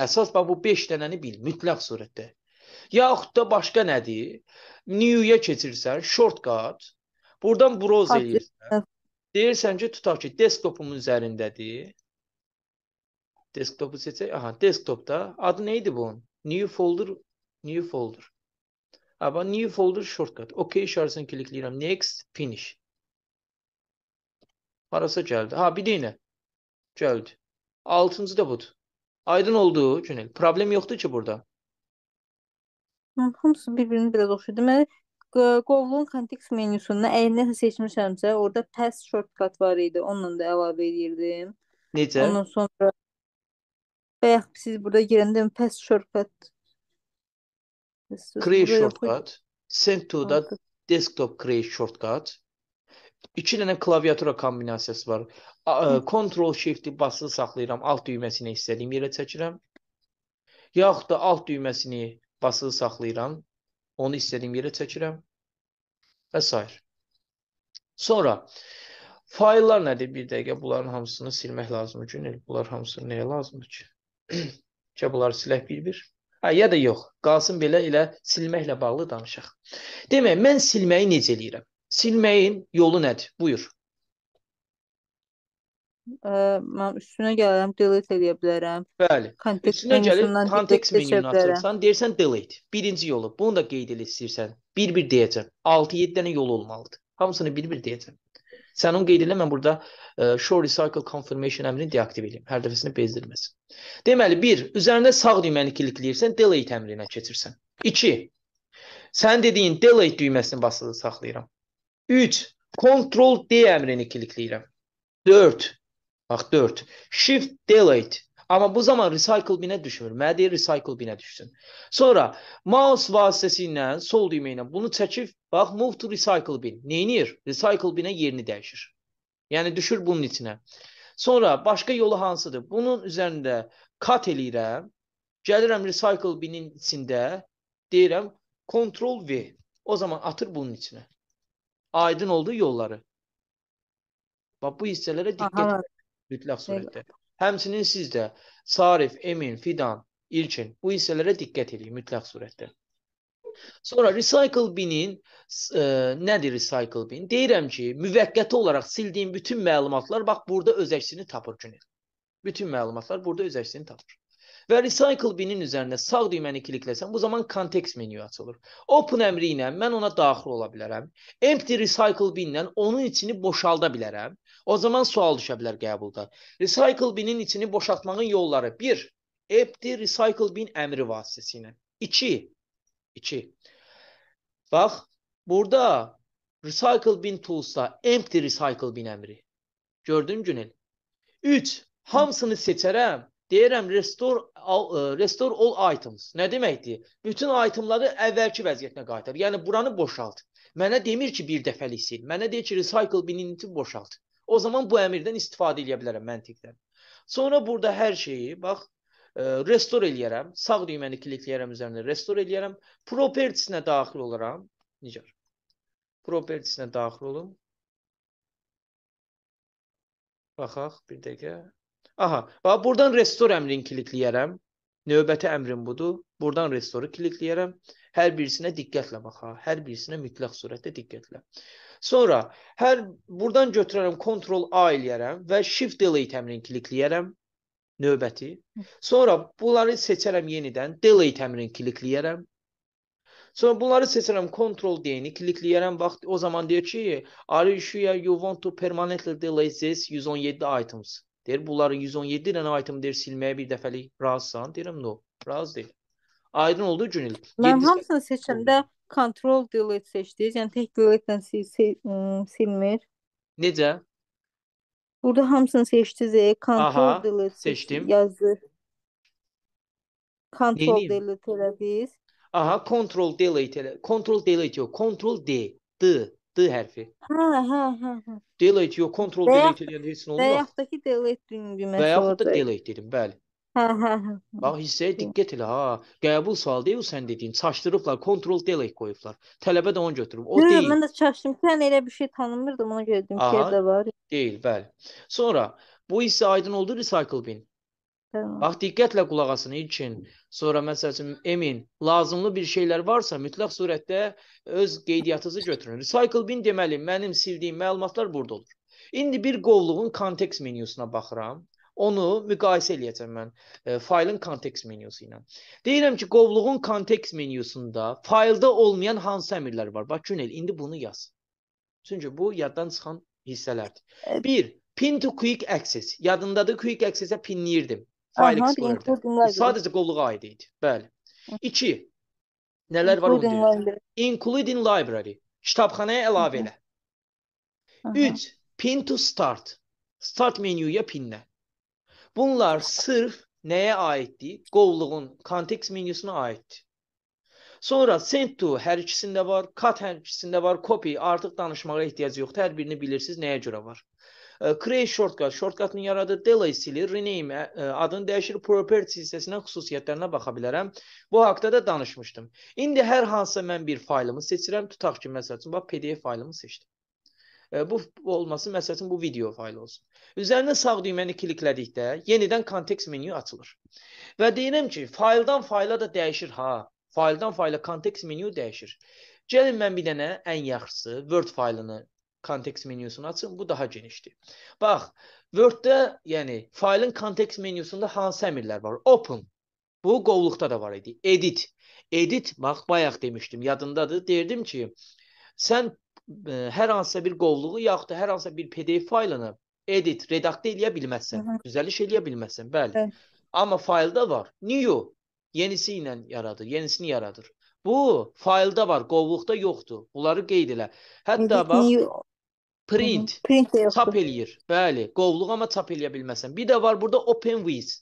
Əsas bax bu 5 dənəni bil mütləq surətdə. Yaxud da başqa nədir? New-ya keçirsən, shortcut. Buradan browse edirsən. Deyirsən ki, tutaq ki, desktopumun üzərindədir. Desktopu seçək. Aha, desktopda adı neydi idi bunun? New folder, new folder. Ama new folder shortcut. OK işaretini klikləyirəm. Next, finish. Arası geldi. Ha, bir deyinə. Gəldi. Altıncı da budur. Aydın oldu Cüneyl. Problem yoktu ki burada. Hamısı birbirini biraz oxşuyor. Deməli, qovluğun kontekst menyusunda əgər nəsə seçmişəmsə, orada pass shortcut var idi. Onunla da əlavə edirdim. Necə? Ondan sonra bayaq ah, siz burada girəndə pass shortcut create shortcut, send to da desktop create shortcut. İki dənə klaviatura kombinasiyası var. E, Ctrl Shift-i basılı saxlayıram, alt düyməsini istədiyim yerə çəkirəm. Yaxud da alt düyməsini basılı saxlayıram, Onu istədiyim yerə çəkirəm və s. Sonra faillar nədir? Bir dəqiqə bunların hamısını silmək lazımdır ki, bunlar hamısı nəyə lazımdır ki? ki [CLEARS THROAT] bunları silək bir-bir. Hə, ya da yox. Qalsın belə elə silməklə bağlı danışaq. Demək, mən silməyi necə eləyirəm? Silməyin yolu nədir? Buyur. Ə, mən üstünə gələrəm, delete eləyə bilərəm. Bəli. Kontekst üstünə gəlib kontekst menyunu açırsan, deyirsən delete. Birinci yolu. Bunu da qeyd elə istəyirsən. Bir-bir deyəcəm. 6-7 dənə yol olmalıdır. Hamısını bir-bir deyəcəm. Sən onu qeyd elə, mən burada ə, e, show recycle confirmation əmrini deaktiv eləyim. Hər dəfəsini bezdirməsin. Deməli, 1. Üzərində sağ düyməni klikləyirsən, delete əmrinə keçirsən. 2. Sən dediyin delete düyməsini basılı saxlayıram. 3. Ctrl D əmrini klikləyirəm. 4. Bax 4. Shift delete. Amma bu zaman recycle binə düşmür. Mənə deyir recycle binə düşsün. Sonra mouse vasitəsilə sol düymə ilə bunu çəkib bax move to recycle bin. Nəyinir? Recycle binə yerini dəyişir. Yəni düşür bunun içinə. Sonra başqa yolu hansıdır? Bunun üzərində cut eləyirəm. Gəlirəm recycle binin içində deyirəm control V. O zaman atır bunun içinə. Aydın oldu yolları. Bax bu hissələrə diqqət edin mütləq surətdə. Həmçinin siz də Sarif, Emin, Fidan, İlkin bu hissələrə diqqət edin mütləq surətdə. Sonra recycle binin e, nədir recycle bin? Deyirəm ki, müvəqqəti olaraq sildiyin bütün məlumatlar bax burada öz əksini tapır günün. Bütün məlumatlar burada öz əksini tapır və Recycle binin üzərində sağ düyməni klikləsəm, bu zaman kontekst menyu açılır. Open əmri ilə mən ona daxil ola bilərəm. Empty Recycle binlə onun içini boşalda bilərəm. O zaman sual düşə bilər qəbulda. Recycle binin içini boşaltmağın yolları. 1. Empty Recycle bin əmri vasitəsilə. 2. 2. Bax, burada Recycle bin toolsda empty recycle bin əmri. Gördün Günel? 3. Hamısını seçərəm deyirəm restore all, e, restore all items. Nə deməkdir? Bütün itemları əvvəlki vəziyyətinə qaytar. Yəni buranı boşalt. Mənə demir ki, bir dəfəlik sil. Mənə deyir ki, recycle binini boşalt. O zaman bu əmrdən istifadə edə bilərəm məntiqdən. Sonra burada hər şeyi bax e, restore eləyərəm. Sağ düyməni klikləyərəm üzərində restore eləyərəm. Properties-nə daxil olaram. Necə? Properties-nə daxil olum. Baxaq bir dəqiqə. Aha, bax buradan restore əmrini kilikləyərəm. Növbəti əmrim budur. Buradan restoru kilikləyərəm. Hər birisinə diqqətlə bax ha. Hər birisinə mütləq surətdə diqqətlə. Sonra hər buradan götürərəm Ctrl A eləyərəm və Shift Delete əmrini kilikləyərəm növbəti. Sonra bunları seçərəm yenidən Delete əmrini kilikləyərəm. Sonra bunları seçərəm Ctrl D-ni kilikləyərəm. Vaxt o zaman deyir ki, are you sure you want to permanently delete this 117 items? Deyir, bunların 117 dənə der silmeye silməyə bir dəfəlik razısan? derim. no, razı değil. Aydın oldu Cünil. Mən hamısını seçəndə control delete seçdiniz, yəni tek delete sil, sil, ıı, silmir. Necə? Burada hamısını seçdiniz, e, control Aha, delete seçdim. yazdı. Control Neyim? delete elədiniz. Aha, control delete elə. Control delete yox, control D, D. D hərfi. Hə, hə, hə, hə. Delete yox, control delete edəndə heç nə olmaz. Və yaxud da ki delete deyin bir məsələ. Və yaxud da delete dedim, bəli. Hə, hə, hə. Bax hissəyə diqqət elə ha. Qəbul sualı deyil o sən dediyin. Çaşdırıblar, control delete qoyublar. Tələbə də onu götürüb. O hə, deyil. Mən də çaşdım. Sən elə bir şey tanımırdım, ona görə dedim ki, evdə var. Deyil, bəli. Sonra bu hissə aydın oldu recycle bin. Bax, diqqətlə qulaq asın ilkin. Sonra məsəl üçün emin, lazımlı bir şeylər varsa mütləq surətdə öz qeydiyyatınızı götürün. Recycle bin deməli mənim sildiyim məlumatlar burada olur. İndi bir qovluğun kontekst menyusuna baxıram. Onu müqayisə eləyəcəm mən e, faylın kontekst menyusu ilə. Deyirəm ki, qovluğun kontekst menyusunda faylda olmayan hansı əmrlər var? Bax Günel, indi bunu yaz. Çünki bu yaddan çıxan hissələrdir. 1. E, pin to quick access. Yadındadır quick access-ə pinləyirdim. Fail qoyurdu. Sadəcə qovluğa aid idi. Bəli. 2. Nələr var onu Including library. Kitabxanaya əlavə elə. 3. Pin to start. Start menyuya pinlə. Bunlar sırf nəyə aiddir? Qovluğun kontekst menyusuna aiddir. Sonra send to hər ikisində var, cut hər ikisində var, copy artıq danışmağa ehtiyac yoxdur. Hər birini bilirsiniz nəyə görə var. Create shortcut, shortcutını yaradır, delay silir, rename e, adını dəyişir, properties hissəsinə xüsusiyyətlərinə baxa bilərəm. Bu haqda da danışmışdım. İndi hər hansısa mən bir faylımı seçirəm, tutaq ki, məsəl üçün bax PDF faylımı seçdim. Bu olması məsəl üçün bu video faylı olsun. Üzərinə sağ düyməni kliklədikdə yenidən kontekst menyu açılır. Və deyirəm ki, fayldan fayla da dəyişir ha. Fayldan fayla kontekst menyu dəyişir. Gəlin mən bir dənə ən yaxşısı Word faylını konteks menyusunu açın. Bu daha genişdir. Bax, Word-də, yəni faylın konteks menyusunda hansı əmrlər var? Open. Bu qovluqda da var idi. Edit. Edit bax bayaq demişdim, yadındadır. Deyirdim ki, sən ə, e, hər hansısa bir qovluğu yaxud da hər hansısa bir PDF faylını edit, redaktə eləyə bilməzsən, Hı -hı. düzəliş eləyə bilməzsən, bəli. Hı. Amma faylda var. New yenisi ilə yaradır, yenisini yaradır. Bu faylda var, qovluqda yoxdur. Bunları qeyd elə. Hətta edit bax new Print. Hı -hı. Print də yoxdur. Çap eləyir. Bəli, qovluq amma çap eləyə bilməsən. Bir də var burada OpenWiz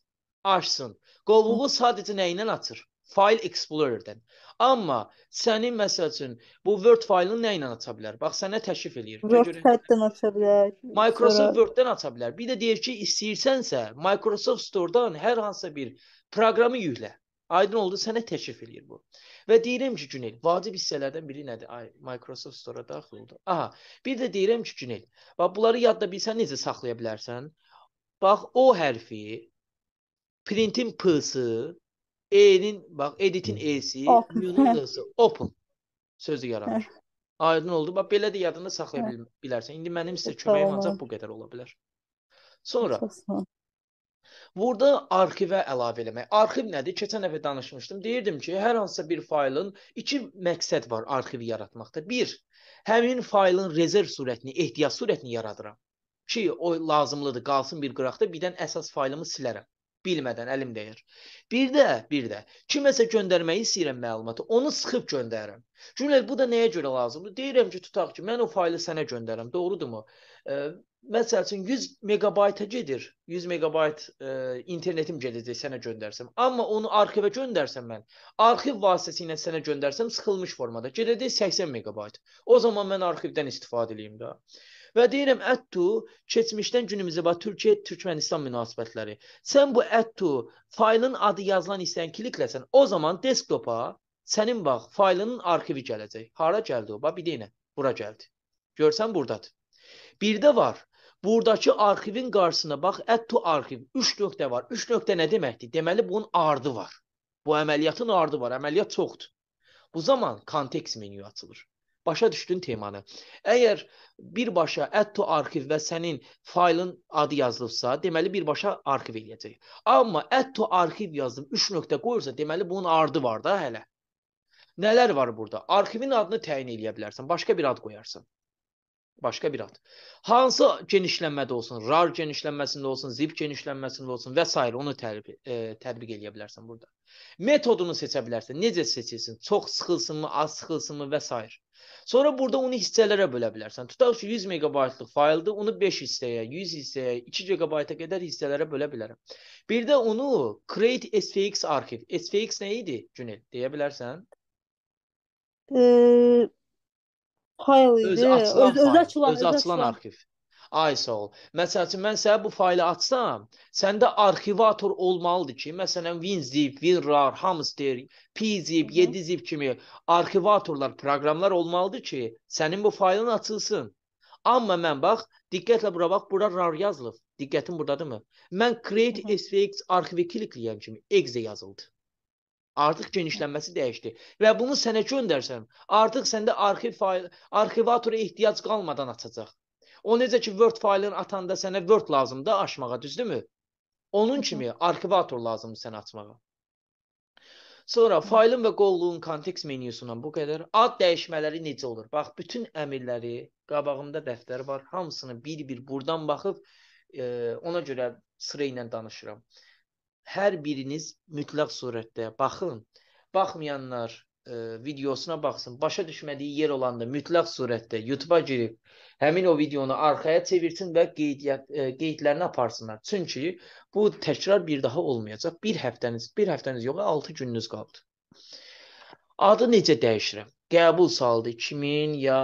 açsın. Qovluğu sadəcə nə ilə açır? File Explorer-dən. Amma sənin məsəl üçün bu Word faylını nə ilə aça bilər? Bax sənə təklif eləyir. Word-dən aça bilər. Microsoft Word-dən aça bilər. Bir də deyir ki, istəyirsənsə Microsoft Store-dan hər hansısa bir proqramı yüklə. Aydın oldu, sənə təklif eləyir bu. Və deyirəm ki, Günel, vacib hissələrdən biri nədir? Ay, Microsoft Store-a daxil oldu. Aha, bir də deyirəm ki, Günel, bax bunları yadda bilsən necə saxlaya bilərsən? Bax o hərfi printin p-sı, e-nin bax editin e-si, yunun d-sı, open sözü yaranır. Aydın oldu. Bax belə də yadında saxlaya bilərsən. İndi mənim sizə köməyim ancaq bu qədər ola bilər. Sonra Burada arxivə əlavə eləmək. Arxiv nədir? Keçən dəfə danışmışdım. Deyirdim ki, hər hansısa bir faylın iki məqsəd var arxivi yaratmaqda. Bir, həmin faylın rezerv surətini, ehtiyac surətini yaradıram ki, o lazımlıdır, qalsın bir qıraqda, birdən əsas faylımı silərəm bilmədən əlim dəyir. Bir də, bir də kiməsə göndərməyi istəyirəm məlumatı, onu sıxıb göndərirəm. Cümlə bu da nəyə görə lazımdır? Deyirəm ki, tutaq ki, mən o faylı sənə göndərəm, doğrudurmu? E, məsəl üçün 100 megabayta gedir. 100 megabayt e, internetim gedəcək sənə göndərsəm. Amma onu arxivə göndərsəm mən, arxiv vasitəsilə sənə göndərsəm sıxılmış formada gedəcək 80 megabayt. O zaman mən arxivdən istifadə eləyim də. Və deyirəm əttu keçmişdən günümüzə bax Türkiyə Türkmənistan münasibətləri. Sən bu əttu faylın adı yazılan istəyin klikləsən, o zaman desktopa sənin bax faylının arxivi gələcək. Hara gəldi o? Bax bir dənə bura gəldi. Görsən burdadır. Bir də var. Buradakı arxivin qarşısına bax, add to arxiv 3 nöqtə var. 3 nöqtə nə deməkdir? Deməli bunun ardı var. Bu əməliyyatın ardı var. Əməliyyat çoxdur. Bu zaman konteks menyu açılır. Başa düşdün temanı. Əgər birbaşa add to arxiv və sənin faylın adı yazılıbsa, deməli birbaşa arxiv eləyəcək. Amma add to arxiv yazıb 3 nöqtə qoyursa, deməli bunun ardı var da hələ. Nələr var burada? Arxivin adını təyin eləyə bilərsən, başqa bir ad qoyarsan. Başqa bir ad. Hansı genişlənmədə olsun, rar genişlənməsində olsun, zip genişlənməsində olsun və s. onu tətbiq e, tətbiq eləyə bilərsən burada. Metodunu seçə bilərsən. Necə seçirsən? Çox sıxılsınmı, az sıxılsınmı və s. Sonra burada onu hissələrə bələ bilərsən. Tutaq ki 100 megabaytlıq fayldır, onu 5 hissəyə, 100 hissəyə, 2 gigabayta qədər hissələrə bələ bilərəm. Bir də onu create SVX arxiv. SVX nə idi? Günel, deyə bilərsən? Iı e Fayl idi. Özü açılan, öz, fayl, özü açılan, özü açılan arxiv. Ay sağ ol. Məsəl üçün mən sənə bu faylı açsam, səndə arxivator olmalıdır ki, məsələn WinZip, WinRAR, Hamster, PZip, 7zip kimi arxivatorlar, proqramlar olmalıdır ki, sənin bu faylın açılsın. Amma mən bax, diqqətlə bura bax, bura RAR yazılıb. Diqqətin burdadırmı? Mən create svx arxivi klikləyən kimi exe yazıldı. Artıq genişlənməsi dəyişdi və bunu sənə göndərsəm, artıq səndə arxiv fayl, arxivatora ehtiyac qalmadan açacaq. O necə ki Word faylını atanda sənə Word lazımdır açmağa, düzdürmü? Onun kimi arxivator lazımdır sənə açmağa. Sonra faylın və qovluğun kontekst menyusundan bu qədər. Ad dəyişmələri necə olur? Bax, bütün əmrləri qabağımda dəftər var. Hamısını bir-bir buradan baxıb e, ona görə sırayla danışıram hər biriniz mütləq surətdə baxın. Baxmayanlar e, videosuna baxsın. Başa düşmədiyi yer olanda mütləq surətdə YouTube-a girib həmin o videonu arxaya çevirsin və qeyd e, qeydlərini aparsınlar. Çünki bu təkrar bir daha olmayacaq. Bir həftəniz, bir həftəniz yox, 6 gününüz qaldı. Adı necə dəyişirəm? Qəbul saldı 2000 ya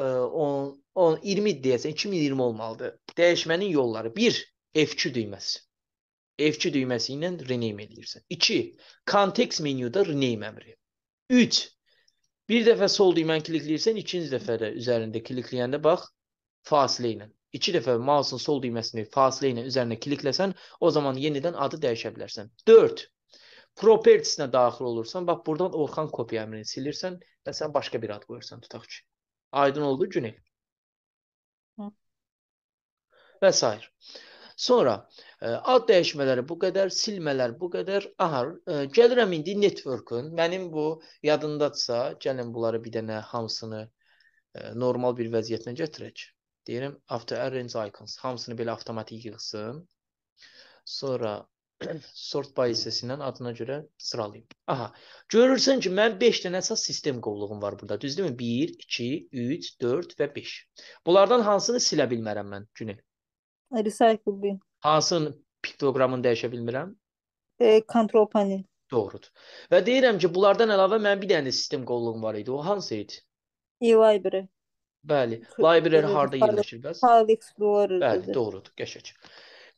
e, 10 10 20 deyəsən 2020 olmalıdır. Dəyişmənin yolları. 1. F2 düyməsi. F2 düyməsi ilə rename edirsən. 2. Kontekst menyuda rename əmri. 3. Bir dəfə sol düyməni klikləyirsən, ikinci dəfə də üzərində klikləyəndə bax fasilə ilə. 2 dəfə mausun sol düyməsini fasilə ilə üzərinə klikləsən, o zaman yenidən adı dəyişə bilərsən. 4. Propertiesinə daxil olursan, bax buradan Orxan kopya əmrini silirsən və sən başqa bir ad qoyursan tutaq ki. Aydın oldu Günel. Və s. Sonra ə, e, ad dəyişmələri bu qədər, silmələr bu qədər. Aha, ə, e, gəlirəm indi networkun. Mənim bu yadındadsa, gəlin bunları bir dənə hamısını ə, e, normal bir vəziyyətinə gətirək. Deyirəm after arrange icons hamısını belə avtomatik yığsın. Sonra [CLEARS THROAT] sort by hissəsindən adına görə sıralayım. Aha. Görürsən ki, mən 5 dənə əsas sistem qovluğum var burada. Düzdürmü? 1, 2, 3, 4 və 5. Bunlardan hansını silə bilmərəm mən günün? Recycle bin. Hansının piktogramını dəyişə bilmirəm? E, control panel. Doğrudur. Və deyirəm ki, bunlardan əlavə mənim bir dənə sistem qovluğum var idi. O hansı idi? E-library. Bəli. Library harda yerləşir bəs? File Explorer. Bəli, doğrudur. Qəşəng.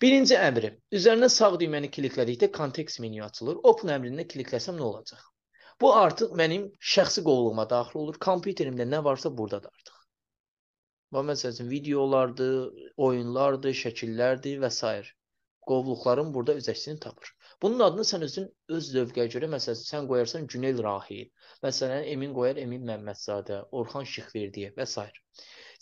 Birinci əmri. Üzərinə sağ düyməni kliklədikdə kontekst menyu açılır. Open əmrini klikləsəm nə olacaq? Bu artıq mənim şəxsi qovluğuma daxil olur. Kompüterimdə nə varsa burdadır artıq. Və məsəl üçün videolardı, oyunlardı, şəkillərdi və s. Qovluqların burada öz əksini tapır. Bunun adını sən özün öz zövqə görə məsələn sən qoyarsan Günel Rahil, məsələn Emin qoyar Emin Məmmədzadə, Orxan Şıxverdiyev və s.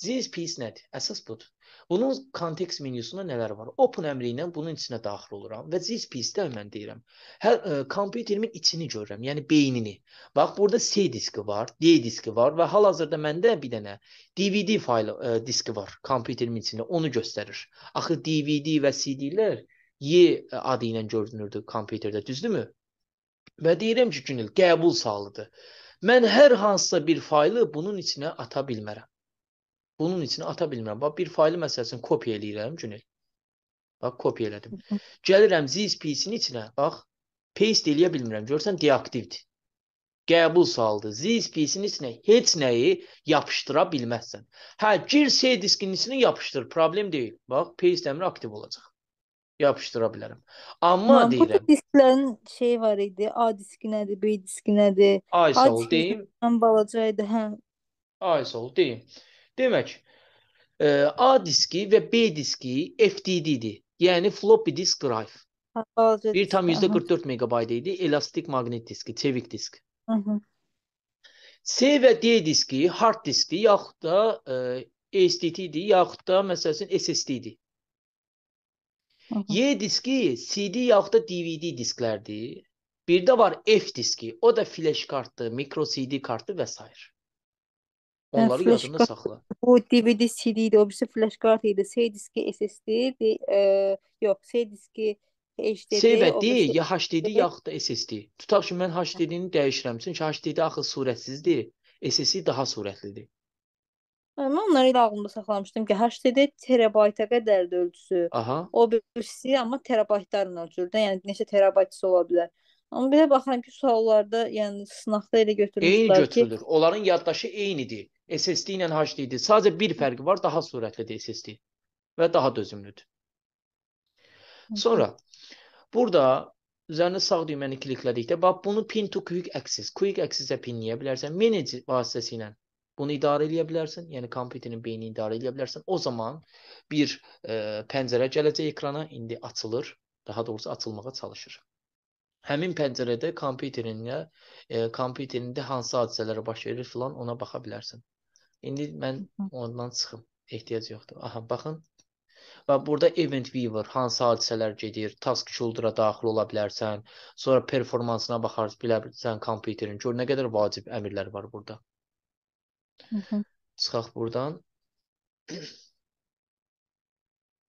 This piece nədir? Əsas budur. Bunun kontekst menyusunda nələr var? Open əmri ilə bunun içinə daxil oluram və GSP-də mən deyirəm. Hər ə, e, kompüterimin içini görürəm, yəni beynini. Bax burada C diski var, D diski var və hal-hazırda məndə bir dənə DVD faylı ə, e, diski var kompüterimin içində. Onu göstərir. Axı DVD və CD-lər Y e, adı ilə görünürdü kompüterdə, düzdürmü? Və deyirəm ki, Günel qəbul sağlıdır. Mən hər hansısa bir faylı bunun içinə ata bilmərəm. Bunun içinə ata bilmirəm. Bax bir faylı məsələsini kopya eləyirəm Günel. Bax kopya elədim. Gəlirəm zis pisin içinə. Bax paste eləyə bilmirəm. Görsən deaktivdir. Qəbul saldı. Zis pisin içinə heç nəyi yapışdıra bilməzsən. Hə, gir C diskinin içinə yapışdır, problem deyil. Bax paste əmri aktiv olacaq yapışdıra bilərəm. Amma Lan, deyirəm. Bu disklərin şeyi var idi. A diski nədir, B diski nədir? Ay sağ ol deyim. Ən balaca idi, hə. Ay sağ ol deyim. Demək, e, A diski və B diski FTD-dir. Yəni floppy disk drive. 1.44 MB idi. Elastik maqnit diski, çevik disk. Hı -hı. C və D diski hard diskdir, yaxud da e, SSD-dir, yaxud da məsələn SSD-dir. Y diski CD yaxud da DVD disklərdir. Bir də var F diski, o da flash kartdır, micro CD kartdır və s. Onları hə, yadında kart, saxla. Bu DVD CD idi, o birisi flash kart idi, C diski, SSD, e, yox, C diski HDD. Save etdi, ya HDD yaxud da SSD. Tutaq ki, mən HDD-ni dəyişirəm, çünki HDD axı sürətsizdir, SSD daha sürətlidir. Hə, mən onları elə ağlımda saxlamışdım ki, HDD terabayta qədərdir ölçüsü. Aha. O birisi amma terabaytlarla ölçülür də, yəni neçə terabaytsı ola bilər. Amma belə baxıram ki, suallarda, yəni sınaqda elə götürmüşlər eyni ki, eyni götürülür. Onların yaddaşı eynidir. SSD ilə HD-dir. Sadəcə bir fərqi var, daha sürətlidir SSD və daha dözümlüdür. Sonra burada üzərinə sağ düyməni kliklədikdə bax bunu pin to quick access, quick access-ə pinləyə bilərsən. Manager vasitəsilə bunu idarə edə bilərsən. Yəni kompüterin beynini idarə edə bilərsən. O zaman bir e, pəncərə gələcək ekrana, indi açılır, daha doğrusu açılmağa çalışır. Həmin pəncərədə kompüterinlə e, kompüterində hansı hadisələr baş verir filan ona baxa bilərsən. İndi mən ondan çıxım. Ehtiyac yoxdur. Aha, baxın. Və burada event viewer hansı hadisələr gedir, task shoulder-a daxil ola bilərsən, sonra performansına baxarsan, bilərsən kompüterin. Gör nə qədər vacib əmrlər var burada. Hı -hı. Çıxaq buradan.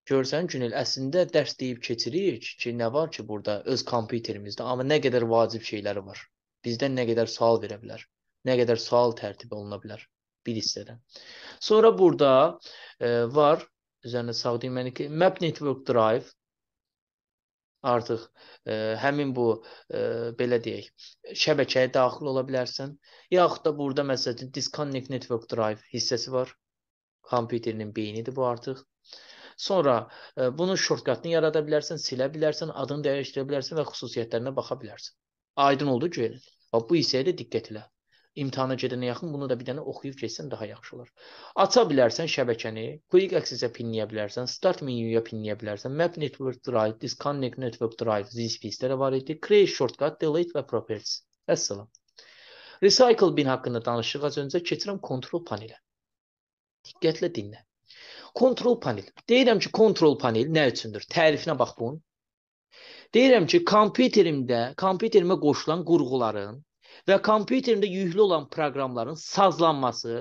Görsən Günel, əslində dərs deyib keçirik ki, nə var ki burada öz kompüterimizdə, amma nə qədər vacib şeyləri var. Bizdən nə qədər sual verə bilər, nə qədər sual tərtib oluna bilər bir hissədən. Sonra burada e, var üzərində sağ deməli yəni ki, Map Network Drive artıq e, həmin bu e, belə deyək, şəbəkəyə daxil ola bilərsən, yaxud da burada məsələn Disconnect Network Drive hissəsi var. Kompüterin beynidir bu artıq Sonra e, bunun shortcutını yarada bilərsən, silə bilərsən, adını dəyişdirə bilərsən və xüsusiyyətlərinə baxa bilərsən. Aydın oldu Joel. Bu hissəyə də diqqət elə. İmtahana gedənə yaxın bunu da bir dənə oxuyub keçsən daha yaxşı olar. Aça bilərsən şəbəkəni, Quick Access-ə pinləyə bilərsən, Start menyuya pinləyə bilərsən, Map Network Drive, Disconnect Network Drive, ZSpace-də var idi, Create Shortcut, Delete və Properties. Vəssalam. Recycle bin haqqında danışdıq az öncə, keçirəm kontrol panelə. Diqqətlə dinlə. Control panel. Deyirəm ki, control panel nə üçündür? Tərifinə bax bunun. Deyirəm ki, kompüterimdə, kompüterimə qoşulan qurğuların və kompüterimdə yüklü olan proqramların sazlanması,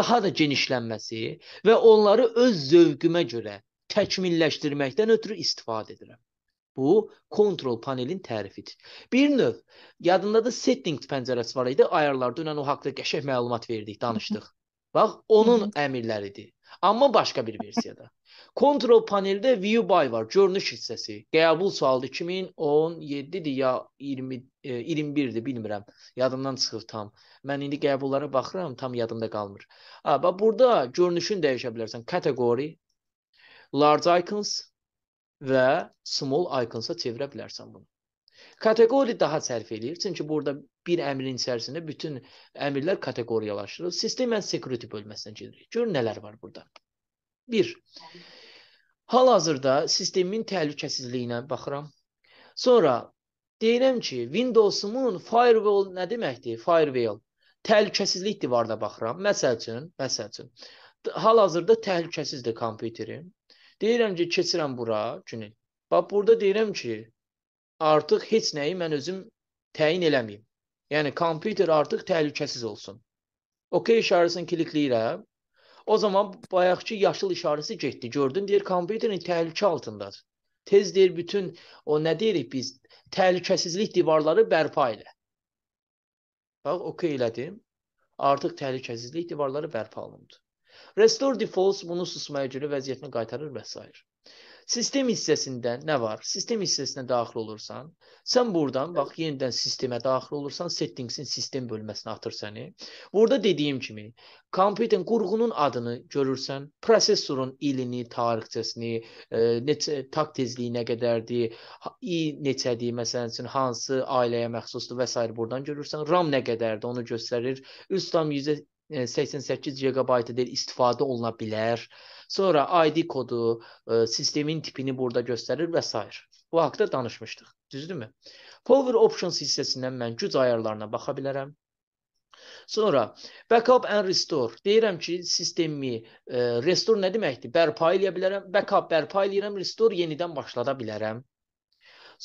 daha da genişlənməsi və onları öz zövqümə görə təkmilləşdirməkdən ötürü istifadə edirəm. Bu kontrol panelin tərifidir. Bir növ yadında da setting pəncərəsi var idi. Ayarlarda dünən o haqqda qəşəng məlumat verdik, danışdıq. Bax, onun əmrləridir. Amma başqa bir versiyada. Control paneldə view by var, görünüş hissəsi. Qəbul sualı 2017-dir ya 20 e, 21-dir, bilmirəm. Yadımdan çıxıb tam. Mən indi qəbullara baxıram, tam yadımda qalmır. Ha, bax burada görünüşünü dəyişə bilərsən. Kateqori, large icons və small icons-a çevirə bilərsən bunu. Kateqori daha sərf eləyir, çünki burada bir əmrin içərisində bütün əmrlər kateqoriyalaşdırılır. Sistem and security bölməsinə gedirik. Gör nələr var burada. 1. Hal-hazırda sistemin təhlükəsizliyinə baxıram. Sonra deyirəm ki, Windows-umun firewall nə deməkdir? Firewall təhlükəsizlik divarına baxıram. Məsəl üçün, məsəl üçün hal-hazırda təhlükəsizdir kompüterim. Deyirəm ki, keçirəm bura, Günel. Bax burada deyirəm ki, artıq heç nəyi mən özüm təyin eləməyim. Yəni kompüter artıq təhlükəsiz olsun. OK işarəsini klikləyirəm. O zaman bayaqçı yaşıl işarəsi getdi. Gördün, deyir kompüterin təhlükə altındadır. Tez deyir bütün o nə deyirik biz təhlükəsizlik divarları bərpa elə. Bax OK elədim. Artıq təhlükəsizlik divarları bərpa olundu. Restore defaults bunu susmayıcılı vəziyyətinə qaytarır və s. Sistem hissəsində nə var? Sistem hissəsinə daxil olursan, sən buradan bax yenidən sistemə daxil olursan, settingsin sistem bölməsinə atır səni. Burada dediyim kimi, kompüterin qurğunun adını görürsən, prosessorun ilini, tarixçəsini, e, neçə takt tezliyi nə qədərdir, i neçədir məsələn üçün, hansı ailəyə məxsusdur və s. buradan görürsən. RAM nə qədərdir, onu göstərir. 3.88 e, GB-dır istifadə oluna bilər. Sonra ID kodu, e, sistemin tipini burada göstərir və s. Bu haqda danışmışdıq. Düzdürmü? Power Options hissəsindən mən güc ayarlarına baxa bilərəm. Sonra backup and restore. Deyirəm ki, sistemimi e, restore nə deməkdir? Bərpa eləyə bilərəm, backup bərpa eləyirəm, restore yenidən başlada bilərəm.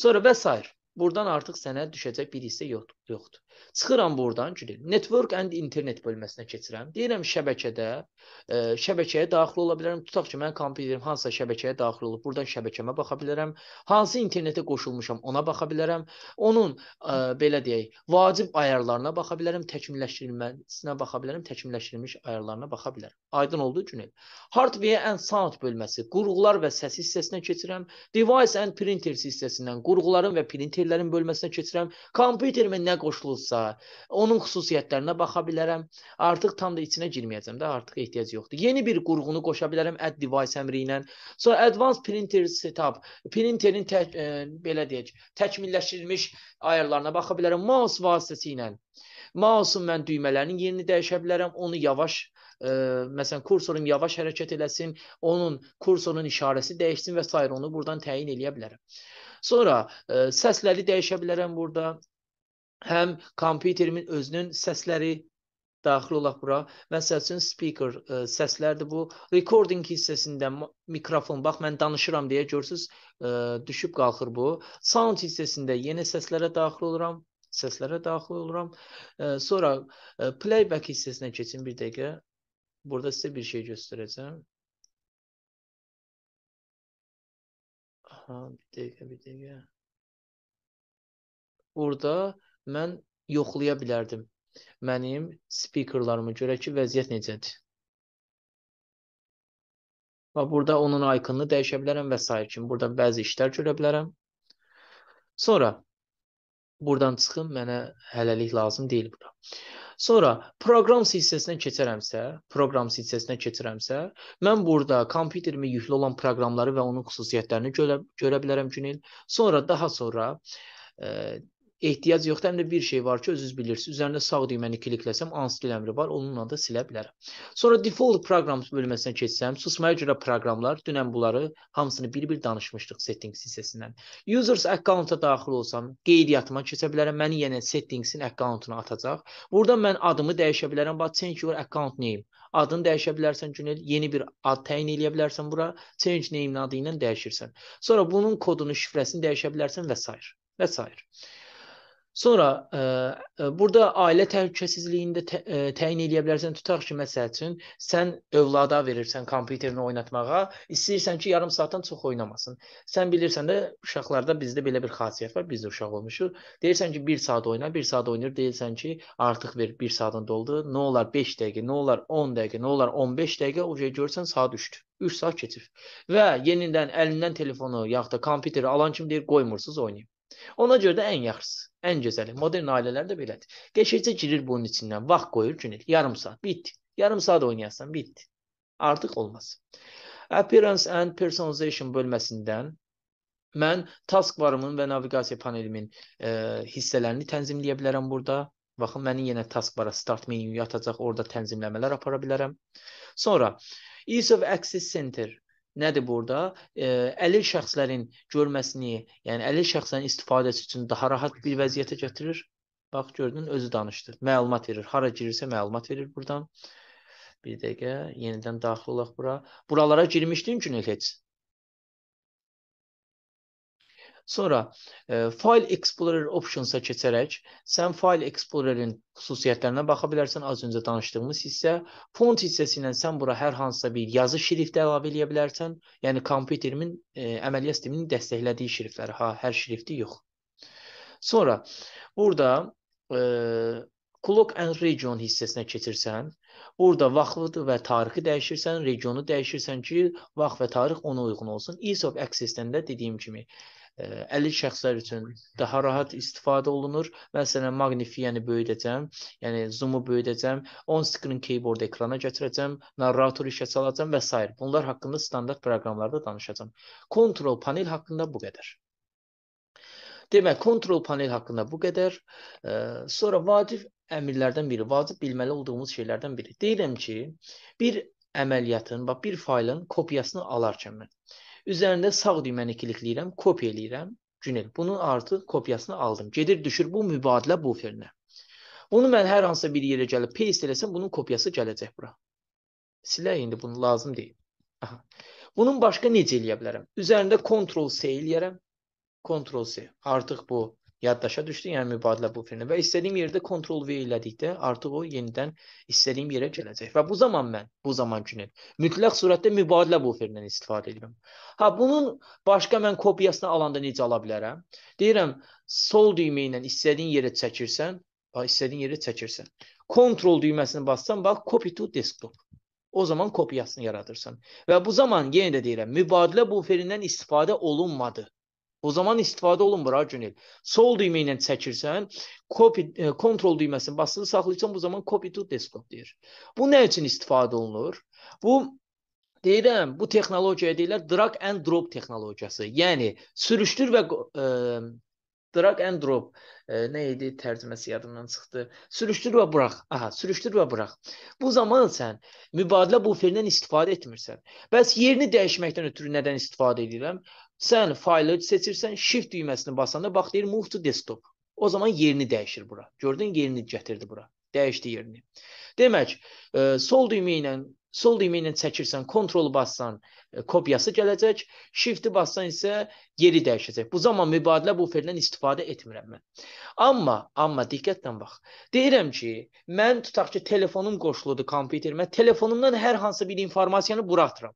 Sonra və s. Buradan artıq sənə düşəcək bir hissə yoxdur. yoxdur. Çıxıram buradan ki, network and internet bölməsinə keçirəm. Deyirəm şəbəkədə, ə, e, şəbəkəyə daxil ola bilərəm. Tutaq ki, mən kompüterim hansısa şəbəkəyə daxil olub, buradan şəbəkəmə baxa bilərəm. Hansı internetə qoşulmuşam, ona baxa bilərəm. Onun ə, e, belə deyək, vacib ayarlarına baxa bilərəm, təkmilləşdirilməsinə baxa bilərəm, təkmilləşdirilmiş ayarlarına baxa bilərəm. Aydın oldu Cüneyl. Hardware and sound bölməsi, qurğular və səs hissəsinə keçirəm. Device and printers hissəsindən qurğuların və printerlərin bölməsinə keçirəm. Kompüterimə nə qoşulur Apple'sa, onun xüsusiyyətlərinə baxa bilərəm. Artıq tam da içinə girməyəcəm də, artıq ehtiyac yoxdur. Yeni bir qurğunu qoşa bilərəm add device əmri ilə. Sonra advanced printer setup, printerin tək, e, belə deyək, təkmilləşdirilmiş ayarlarına baxa bilərəm mouse vasitəsilə. Mausun mən düymələrinin yerini dəyişə bilərəm, onu yavaş ə, e, məsələn kursorum yavaş hərəkət eləsin, onun kursorun işarəsi dəyişsin və s. onu buradan təyin eləyə bilərəm. Sonra ə, e, səsləri dəyişə bilərəm burada həm kompüterimin özünün səsləri daxil olaq bura. Məsəl üçün speaker ə, e, səslərdir bu. Recording hissəsində mikrofon, bax mən danışıram deyə görürsüz, ə, e, düşüb qalxır bu. Sound hissəsində yenə səslərə daxil oluram, səslərə daxil oluram. Ə, e, sonra ə, playback hissəsinə keçin bir dəqiqə. Burada sizə bir şey göstərəcəm. Aha, bir dəqiqə, bir dəqiqə. Burada mən yoxlaya bilərdim. Mənim speakerlarıma görə ki, vəziyyət necədir. Və burada onun ikonunu dəyişə bilərəm və s. kimi. Burada bəzi işlər görə bilərəm. Sonra buradan çıxım, mənə hələlik lazım deyil bura. Sonra proqram hissəsinə keçərəmsə, proqram hissəsinə keçirəmsə, mən burada kompüterimə yüklü olan proqramları və onun xüsusiyyətlərini görə, görə bilərəm Günel. Sonra daha sonra ə, ehtiyac yoxdur. Həm də bir şey var ki, özünüz bilirsiniz. Üzərində sağ düyməni klikləsəm, unstil əmri var. Onunla da silə bilərəm. Sonra default programs bölməsinə keçsəm, susmaya görə proqramlar, dünən bunları hamısını bir-bir danışmışdıq settings hissəsindən. Users account-a daxil olsam, qeydiyatıma keçə bilərəm. Məni yenə settingsin account-una atacaq. Burada mən adımı dəyişə bilərəm. Bax change your account name. Adını dəyişə bilərsən, Günel, yeni bir ad təyin eləyə bilərsən bura. Change name adı ilə dəyişirsən. Sonra bunun kodunu, şifrəsini dəyişə bilərsən və s. və s. Sonra ə, e, ə, e, burada ailə təhlükəsizliyində tə, ə, e, təyin eləyə bilərsən. Tutaq ki, məsəl üçün sən övlada verirsən kompüterini oynatmağa, istəyirsən ki, yarım saatdan çox oynamasın. Sən bilirsən də uşaqlarda bizdə belə bir xassiyyət var. Biz də uşaq olmuşuq. Deyirsən ki, 1 saat oyna, 1 saat oynayır. Deyirsən ki, artıq ver 1 saatın doldu. Nə olar 5 dəqiqə, nə olar 10 dəqiqə, nə olar 15 dəqiqə, o şey görsən saat 3-dür. 3 saat keçir. Və yenidən əlindən telefonu yaxud da kompüteri alan kimi deyir, qoymursunuz oynayın. Ona görə də ən yaxşısı, ən gözəli. Modern ailələr də belədir. Keşikçi girir bunun içindən, vaxt qoyur günə, yarım saat, bit. Yarım saat oynayasan, bit. Artıq olmaz. Appearance and Personalization bölməsindən mən task barımın və naviqasiya panelimin e, hissələrini tənzimləyə bilərəm burada. Baxın, mənim yenə task bara start menu yatacaq, orada tənzimləmələr apara bilərəm. Sonra Ease of Access Center nədir burada? E, əlil şəxslərin görməsini, yəni əlil şəxslərin istifadəsi üçün daha rahat bir vəziyyətə gətirir. Bax gördün, özü danışdı. Məlumat verir. Hara girirsə məlumat verir burdan. Bir dəqiqə yenidən daxil olaq bura. Buralara girmişdin günü heç. Sonra e, File Explorer Options'a keçərək sən File Explorer-in xüsusiyyətlərinə baxa bilərsən. Az öncə danışdığımız hissə font hissəsi ilə sən bura hər hansısa bir yazı şrifti əlavə eləyə bilərsən. Yəni kompüterimin e, əməliyyat sisteminin dəstəklədiyi şriftlər, ha, hər şrifti yox. Sonra burada e, Clock and Region hissəsinə keçirsən, orada vaxt və tarixi dəyişirsən, regionu dəyişirsən ki, vaxt və tarix ona uyğun olsun. Ease of Access-dən də dediyim kimi əlil şəxslər üçün daha rahat istifadə olunur. Məsələn, magnifiyəni yəni böyüdəcəm, yəni zoomu böyüdəcəm, on screen keyboard ekrana gətirəcəm, narrator işə salacam və s. Bunlar haqqında standart proqramlarda danışacam. Control panel haqqında bu qədər. Demək, kontrol panel haqqında bu qədər. E, sonra vacib əmrlərdən biri, vacib bilməli olduğumuz şeylərdən biri. Deyirəm ki, bir əməliyyatın, bax bir faylın kopyasını alarkən mən Üzərində sağ düyməni klikləyirəm, kopya eləyirəm. Günel. Bunun artıq kopyasını aldım. Gedir düşür bu mübadilə buferinə. Bunu mən hər hansısa bir yerə gəlib paste eləsəm, bunun kopyası gələcək bura. Silək indi bunu lazım deyil. Aha. Bunun başqa necə eləyə bilərəm? Üzərində Ctrl C eləyərəm. Ctrl C. Artıq bu yaddaşa düşdü, yəni mübadilə bu filmə və istədiyim yerdə kontrol V elədikdə artıq o yenidən istədiyim yerə gələcək. Və bu zaman mən bu zaman günü mütləq surətdə mübadilə buferindən istifadə edirəm. Ha, bunun başqa mən kopyasını alanda necə ala bilərəm? Deyirəm, sol düymə ilə istədiyin yerə çəkirsən, bax istədiyin yerə çəkirsən. Control düyməsini bassan, bax copy to desktop. O zaman kopyasını yaradırsan. Və bu zaman yenə də deyirəm, mübadilə buferindən istifadə olunmadı. O zaman istifadə olunmur ha Günel. Sol düymə ilə çəkirsən, copy e, control düyməsini basılı saxlayırsan, bu zaman copy to desktop deyir. Bu nə üçün istifadə olunur? Bu deyirəm, bu texnologiyaya deyirlər drag and drop texnologiyası. Yəni sürüşdür və e, drag and drop e, nə idi tərcüməsi yadımdan çıxdı. Sürüşdür və burax. Aha, sürüşdür və burax. Bu zaman sən mübadilə buferindən istifadə etmirsən. Bəs yerini dəyişməkdən ötürü nədən istifadə edirəm? Sən faylı seçirsən, shift düyməsini basanda bax deyir move to desktop. O zaman yerini dəyişir bura. Gördün, yerini gətirdi bura. Dəyişdi yerini. Demək, e, sol düymə ilə sol düymə ilə çəkirsən, kontrol bassan, e, kopyası gələcək. Shift-i bassan isə yeri dəyişəcək. Bu zaman mübadilə buferdən istifadə etmirəm mən. Amma, amma diqqətlə bax. Deyirəm ki, mən tutaq ki, telefonum qoşuludur kompüterimə. Telefonumdan hər hansı bir informasiyanı buraxıram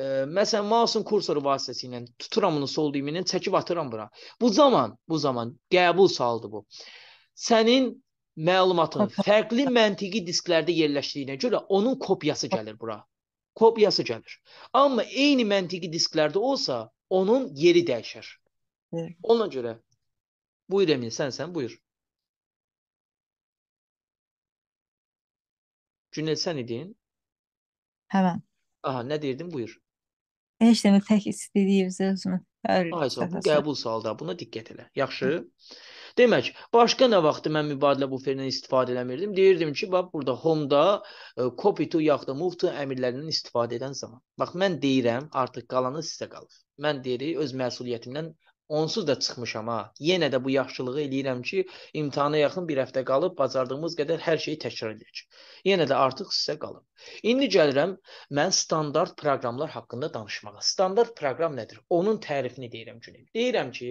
e, məsələn mouse'un kursoru vasitəsilə tuturam bunu sol düymini, çəkib atıram bura. Bu zaman, bu zaman qəbul saldı bu. Sənin məlumatın [LAUGHS] fərqli məntiqi disklərdə yerləşdiyinə görə onun kopyası gəlir bura. Kopyası gəlir. Amma eyni məntiqi disklərdə olsa, onun yeri dəyişir. Ona görə buyur Emin, sən sən buyur. Cüneyt sən idin? Hə mən. Aha, nə deyirdin? Buyur. Heç tək istədiyimizə özümüz Ayza, bu qəbul sualda. Buna diqqət elə. Yaxşı? Demək, başqa nə vaxtı mən mübadilə buferindən istifadə eləmirdim? Deyirdim ki, bax burada home-da copy e, to yaxud da move to əmrlərindən istifadə edən zaman. Bax mən deyirəm, artıq qalanı sizə qalır. Mən deyirik öz məsuliyyətimdən Onsuz da çıxmışam ha. Yenə də bu yaxşılığı eləyirəm ki, imtahana yaxın bir həftə qalıb bacardığımız qədər hər şeyi təkrar edək. Yenə də artıq sizə qalıb. İndi gəlirəm mən standart proqramlar haqqında danışmağa. Standart proqram nədir? Onun tərifini deyirəm günə. Deyirəm ki,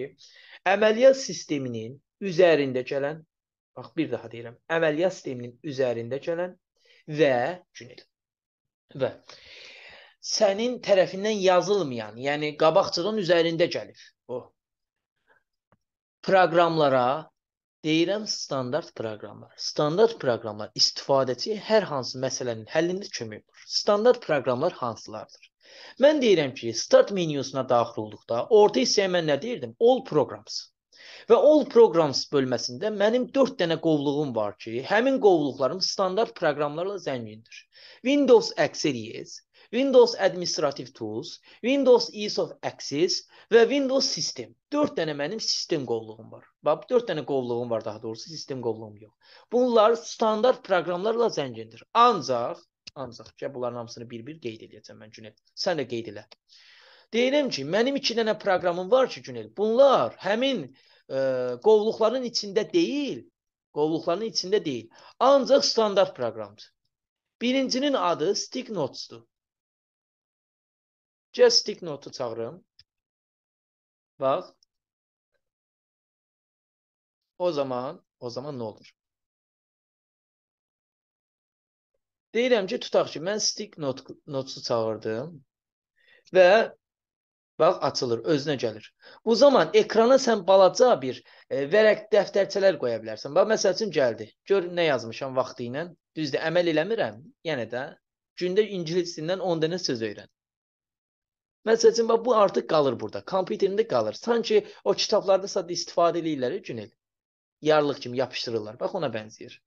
əməliyyat sisteminin üzərində gələn, bax bir daha deyirəm, əməliyyat sisteminin üzərində gələn və günə və sənin tərəfindən yazılmayan, yəni qabaqcadan üzərində gəlir. O oh, proqramlara deyirəm standart proqramlar. Standart proqramlar istifadəçi hər hansı məsələnin həllində kömək olur. Standart proqramlar hansılardır? Mən deyirəm ki, start menyusuna daxil olduqda orta hissəyə mən nə deyirdim? All programs. Və all programs bölməsində mənim 4 dənə qovluğum var ki, həmin qovluqlarım standart proqramlarla zəngindir. Windows XRS, Windows Administrative Tools, Windows Ease of Access və Windows System. 4 dənə mənim sistem qovluğum var. Bax 4 dənə qovluğum var daha doğrusu, sistem qovluğum yox. Bunlar standart proqramlarla zəngindir. Ancaq ancaq ki, bunların hamısını bir-bir qeyd edəcəm mən Günel. Sən də qeyd elə. Deyirəm ki, mənim 2 dənə proqramım var ki, Günel. Bunlar həmin ə, e, qovluqların içində deyil, qovluqların içində deyil. Ancaq standart proqramdır. Birincinin adı Stick Notes-dur. Just stick notu çağırım. Bax. O zaman, o zaman nə olur? Deyirəm ki, tutaq ki, mən stick not notsu çağırdım və bax açılır, özünə gəlir. Bu zaman ekrana sən balaca bir e, vərəq dəftərçələr qoya bilərsən. Bax məsəl üçün gəldi. Gör nə yazmışam vaxtı ilə. Düzdür, əməl eləmirəm. Yenə də gündə ingilis dilindən 10 dənə söz öyrən. Məsəl üçün bu artıq qalır burada. Kompüterində qalır. Sanki o kitablarda sadə istifadə eləyirlər Cüneyl. Yarlıq kimi yapışdırırlar. Bax ona bənzəyir.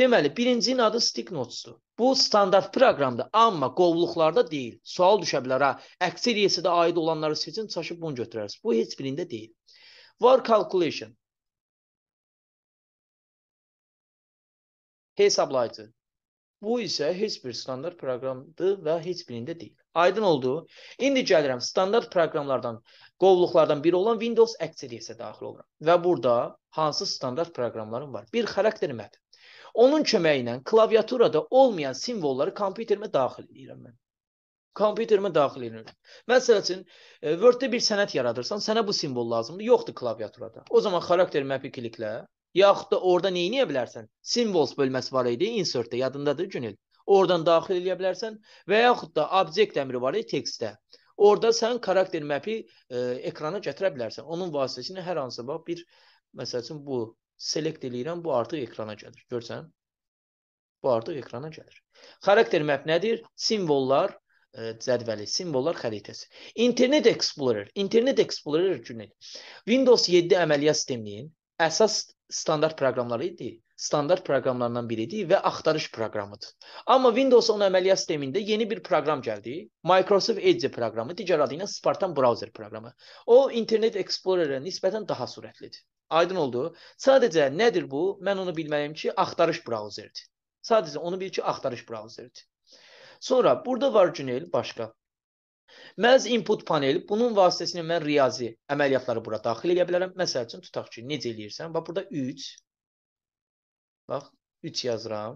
Deməli, birincinin adı stick notesdur. Bu standart proqramda, amma qovluqlarda deyil. Sual düşə bilər ha. Əkseriyyəsi də aid olanları seçin, çaşıb bunu götürərsiz. Bu heç birində deyil. Var calculation. Hesablayıcı. Bu isə heç bir standart proqramdır və heç birində deyil. Aydın oldu? İndi gəlirəm standart proqramlardan, qovluqlardan biri olan Windows Active-ə daxil oluram. Və burada hansı standart proqramlarım var? Bir xarakter map. Onun köməyi ilə klaviaturada olmayan simvolları kompüterimə daxil edirəm mən. Kompüterimə daxil edirəm. Məsəl üçün e, Word-də bir sənəd yaradırsan, sənə bu simvol lazımdır, yoxdur klaviaturada. O zaman xarakter mapi kliklə, yaxud da orada nə edə bilərsən? Symbols bölməsi var idi insert-də, yadındadır Günel. Oradan daxil eləyə bilərsən və yaxud da obyekt əmri var tekstdə. Orda sən karakter məpi e, ekrana gətirə bilərsən. Onun vasitəsilə hər hansı bax bir məsəl üçün bu select eləyirəm, bu artıq ekrana gəlir. Görsən? Bu artıq ekrana gəlir. Karakter map nədir? Simvollar e, cədvəli, simvollar xəritəsi. Internet Explorer, Internet Explorer üçün Windows 7 əməliyyat sisteminin əsas standart proqramları idi standart proqramlarından biridir və axtarış proqramıdır. Amma Windows 10 əməliyyat sistemində yeni bir proqram gəldi. Microsoft Edge proqramı, digər adı ilə Spartan browser proqramı. O Internet Explorerə nisbətən daha sürətlidir. Aydın oldu? Sadəcə nədir bu? Mən onu bilməyim ki, axtarış brauzeridir. Sadəcə onu bil ki, axtarış brauzeridir. Sonra burada var Gmail başqa. Məhz input panel, bunun vasitəsilə mən riyazi əməliyyatları bura daxil edə bilərəm. Məsəl üçün tutaq ki, necə eləyirsən? Bax burada 3 Bax, 3 yazıram.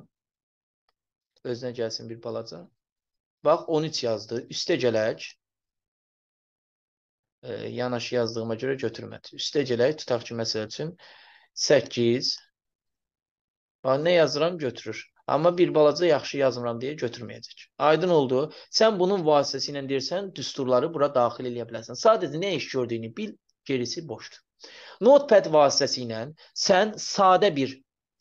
Özünə gəlsin bir balaca. Bax, 13 yazdı. Üstə gələk. E, yanaşı yazdığıma görə götürmədi. Üstə gələk, tutaq ki, məsəl üçün 8. Bax, nə yazıram götürür. Amma bir balaca yaxşı yazmıram deyə götürməyəcək. Aydın oldu. Sən bunun vasitəsilə deyirsən, düsturları bura daxil eləyə bilərsən. Sadəcə nə iş gördüyünü bil, gerisi boşdur. Notepad vasitəsilə sən sadə bir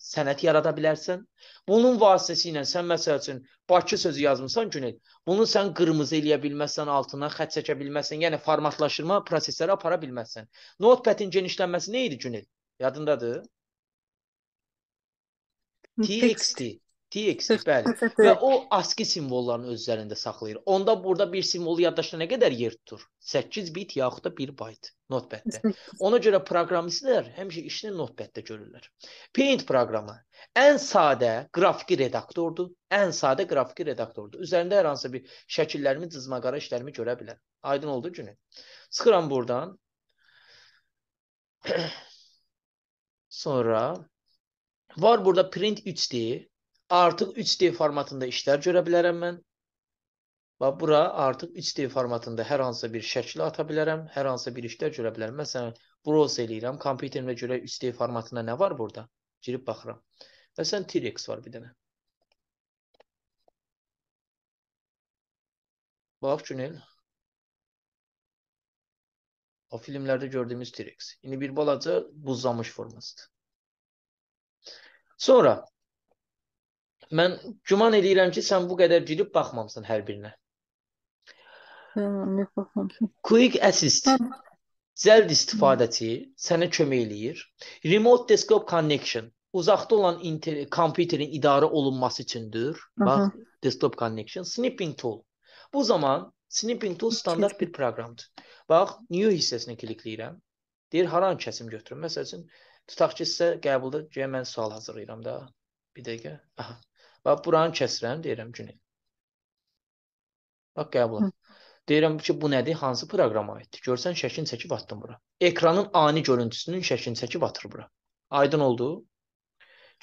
sənət yarada bilərsən. Bunun vasitəsilə sən məsəl üçün Bakı sözü yazmısan Günel, bunu sən qırmızı eləyə bilməzsən, altına xətt çəkə bilməzsən, yəni formatlaşdırma prosesləri apara bilməzsən. Notepad-in genişlənməsi nə idi Günel? Yadındadır? TXT. TX'i bəli. Və o ASCII simvollarını öz üzərində saxlayır. Onda burada bir simvolu yaddaşda nə qədər yer tutur? 8 bit yaxud da 1 bayt notepəddə. Ona görə proqramistlər həmişə işini notepəddə görürlər. Paint proqramı ən sadə qrafiki redaktordur. Ən sadə qrafiki redaktordur. Üzərində hər hansısa bir şəkillərimi, cızmaqara işlərimi görə bilərəm. Aydın oldu günü. Çıxıram buradan. [CLEARS THROAT] Sonra var burada print 3D Artıq 3D formatında işlər görə bilərəm mən. Və bura artıq 3D formatında hər hansısa bir şəkli ata bilərəm, hər hansısa bir işlər görə bilərəm. Məsələn, browse eləyirəm, kompüterimdə görək 3D formatında nə var burada? Girib baxıram. Məsələn, T-Rex var bir dənə. Bax, Günel. O filmlərdə gördüyümüz T-Rex. İndi bir balaca buzlamış formasıdır. Sonra mən güman eləyirəm ki, sən bu qədər girib baxmamısan hər birinə. Yox, hə, baxmamışam. Quick Assist hə. zəld istifadəçi sənə kömək eləyir. Remote Desktop Connection uzaqda olan inter kompüterin idarə olunması üçündür. Aha. Bax, Desktop Connection Snipping Tool. Bu zaman Snipping Tool standart bir proqramdır. Bax, new hissəsinə klikləyirəm. Deyir, haran kəsim götürüm. Məsəl üçün tutaq ki, sizə qəbulda mən sual hazırlayıram da. Bir dəqiqə. Aha. Bax buranı kəsirəm deyirəm Günel. Bax qəbul. Deyirəm ki, bu nədir? Hansı proqrama aiddir? Görsən şəklin çəkib atdım bura. Ekranın ani görüntüsünün şəklini çəkib atır bura. Aydın oldu?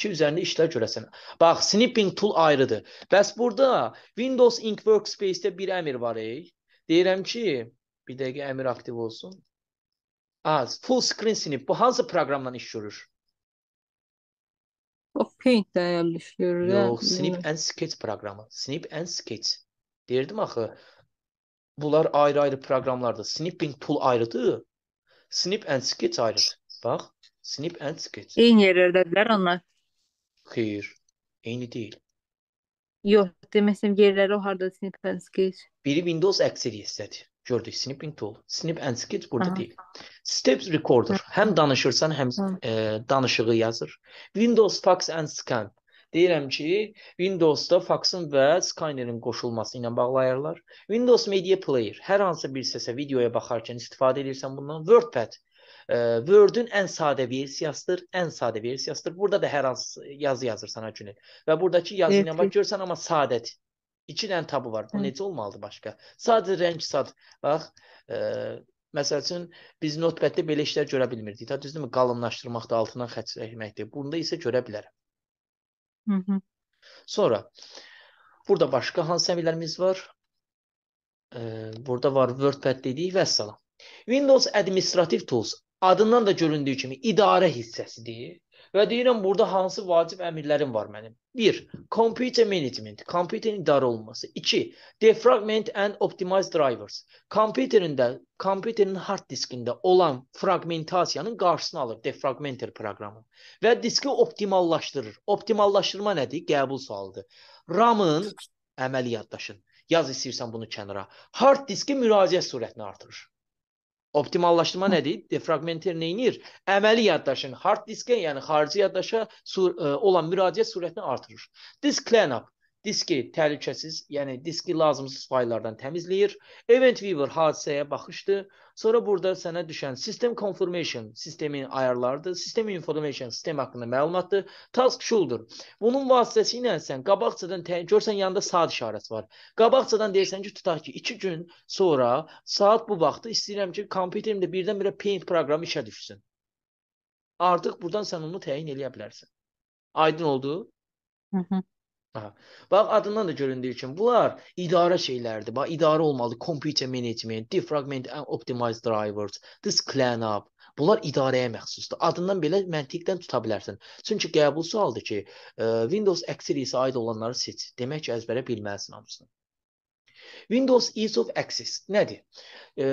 ki üzərində işlər görəsən. Bax, snipping tool ayrıdır. Bəs burada Windows Ink Workspace-də bir əmr var, ey. Deyirəm ki, bir dəqiqə əmr aktiv olsun. Az, full screen snip. Bu hansı proqramla iş görür? O Paint-də yerləşir. Yox, Snip and Sketch proqramı. Snip and Sketch. Deyirdim axı, bunlar ayrı-ayrı proqramlardır. Snipping tool ayrıdır. Snip and Sketch ayrıdır. Bax, Snip and Sketch. Eyni yerlərdədirlər onlar. Xeyr, eyni deyil. Yox, deməsəm yerləri o harda Snip and Sketch. Biri Windows əksəriyyətdədir gördük snipping tool. Snip and sketch burada Aha. deyil. Steps recorder. Hı. Həm danışırsan, həm Hı. e, danışığı yazır. Windows fax and scan. Deyirəm ki, Windows-da faxın və skanerin qoşulması ilə bağlı ayarlar. Windows Media Player. Hər hansı bir səsə videoya baxarkən istifadə edirsən bundan. WordPad. E, Word-ün ən sadə versiyasıdır, ən sadə versiyasıdır. Burada da hər hansı yazı yazırsan hər gün. Və burdakı yazı ilə bax görsən amma sadədir. İki dənə tabu var. Bu Hı. necə olmalıdır başqa? Sadəcə rəng sad. Bax, e, məsəl üçün biz notbətdə belə işlər görə bilmirdik. Ta düzdürmü? Qalınlaşdırmaq da altından xətt çəkməkdir. Bunda isə görə bilərəm. Hı -hı. Sonra burada başqa hansı əmrlərimiz var? E, burada var WordPad dedik və salam. Windows Administrative Tools adından da göründüyü kimi idarə hissəsidir. Və deyirəm burada hansı vacib əmrlərim var mənim? 1. Computer management, kompüterin idarə olunması. 2. Defragment and optimize drivers. Kompüterində, kompüterin hard diskində olan fraqmentasiyanın qarşısını alır defragmenter proqramı və diski optimallaşdırır. Optimallaşdırma nədir? Qəbul sualıdır. RAM-ın əməliyyatdaşın. Yaz istəyirsən bunu kənara. Hard diski müraciət sürətini artırır. Optimallaşdırma nədir? Defragmenter nəyinir? Əməli yaddaşın hard diskə, yəni xarici yaddaşa sur ə, e, olan müraciət sürətini artırır. Disk cleanup diski təhlükəsiz, yəni diski lazımsız fayllardan təmizləyir. Event Viewer hadisəyə baxışdır. Sonra burada sənə düşən System Confirmation sistemin ayarlarıdır. System Information sistem haqqında məlumatdır. Task Shoulder. Bunun vasitəsilə sən qabaqcadan görsən yanında saat işarəsi var. Qabaqcadan deyirsən ki, tutaq ki, 2 gün sonra saat bu vaxtı istəyirəm ki, kompüterimdə birdən-birə Paint proqramı işə düşsün. Artıq burdan sən onu təyin eləyə bilərsən. Aydın oldu? Hı -hı. Aha. Bax adından da göründüyü kimi bunlar idarə şeyləridir. Bax idarə olmalı, computer management, defragment and optimized drivers, this clean up. Bunlar idarəyə məxsusdur. Adından belə məntiqdən tuta bilərsən. Çünki qəbul sualdır ki, e, Windows Access-ə aid olanları seç. Demək ki, əzbərə bilməlisən hamısını. Windows Ease of Access nədir? E,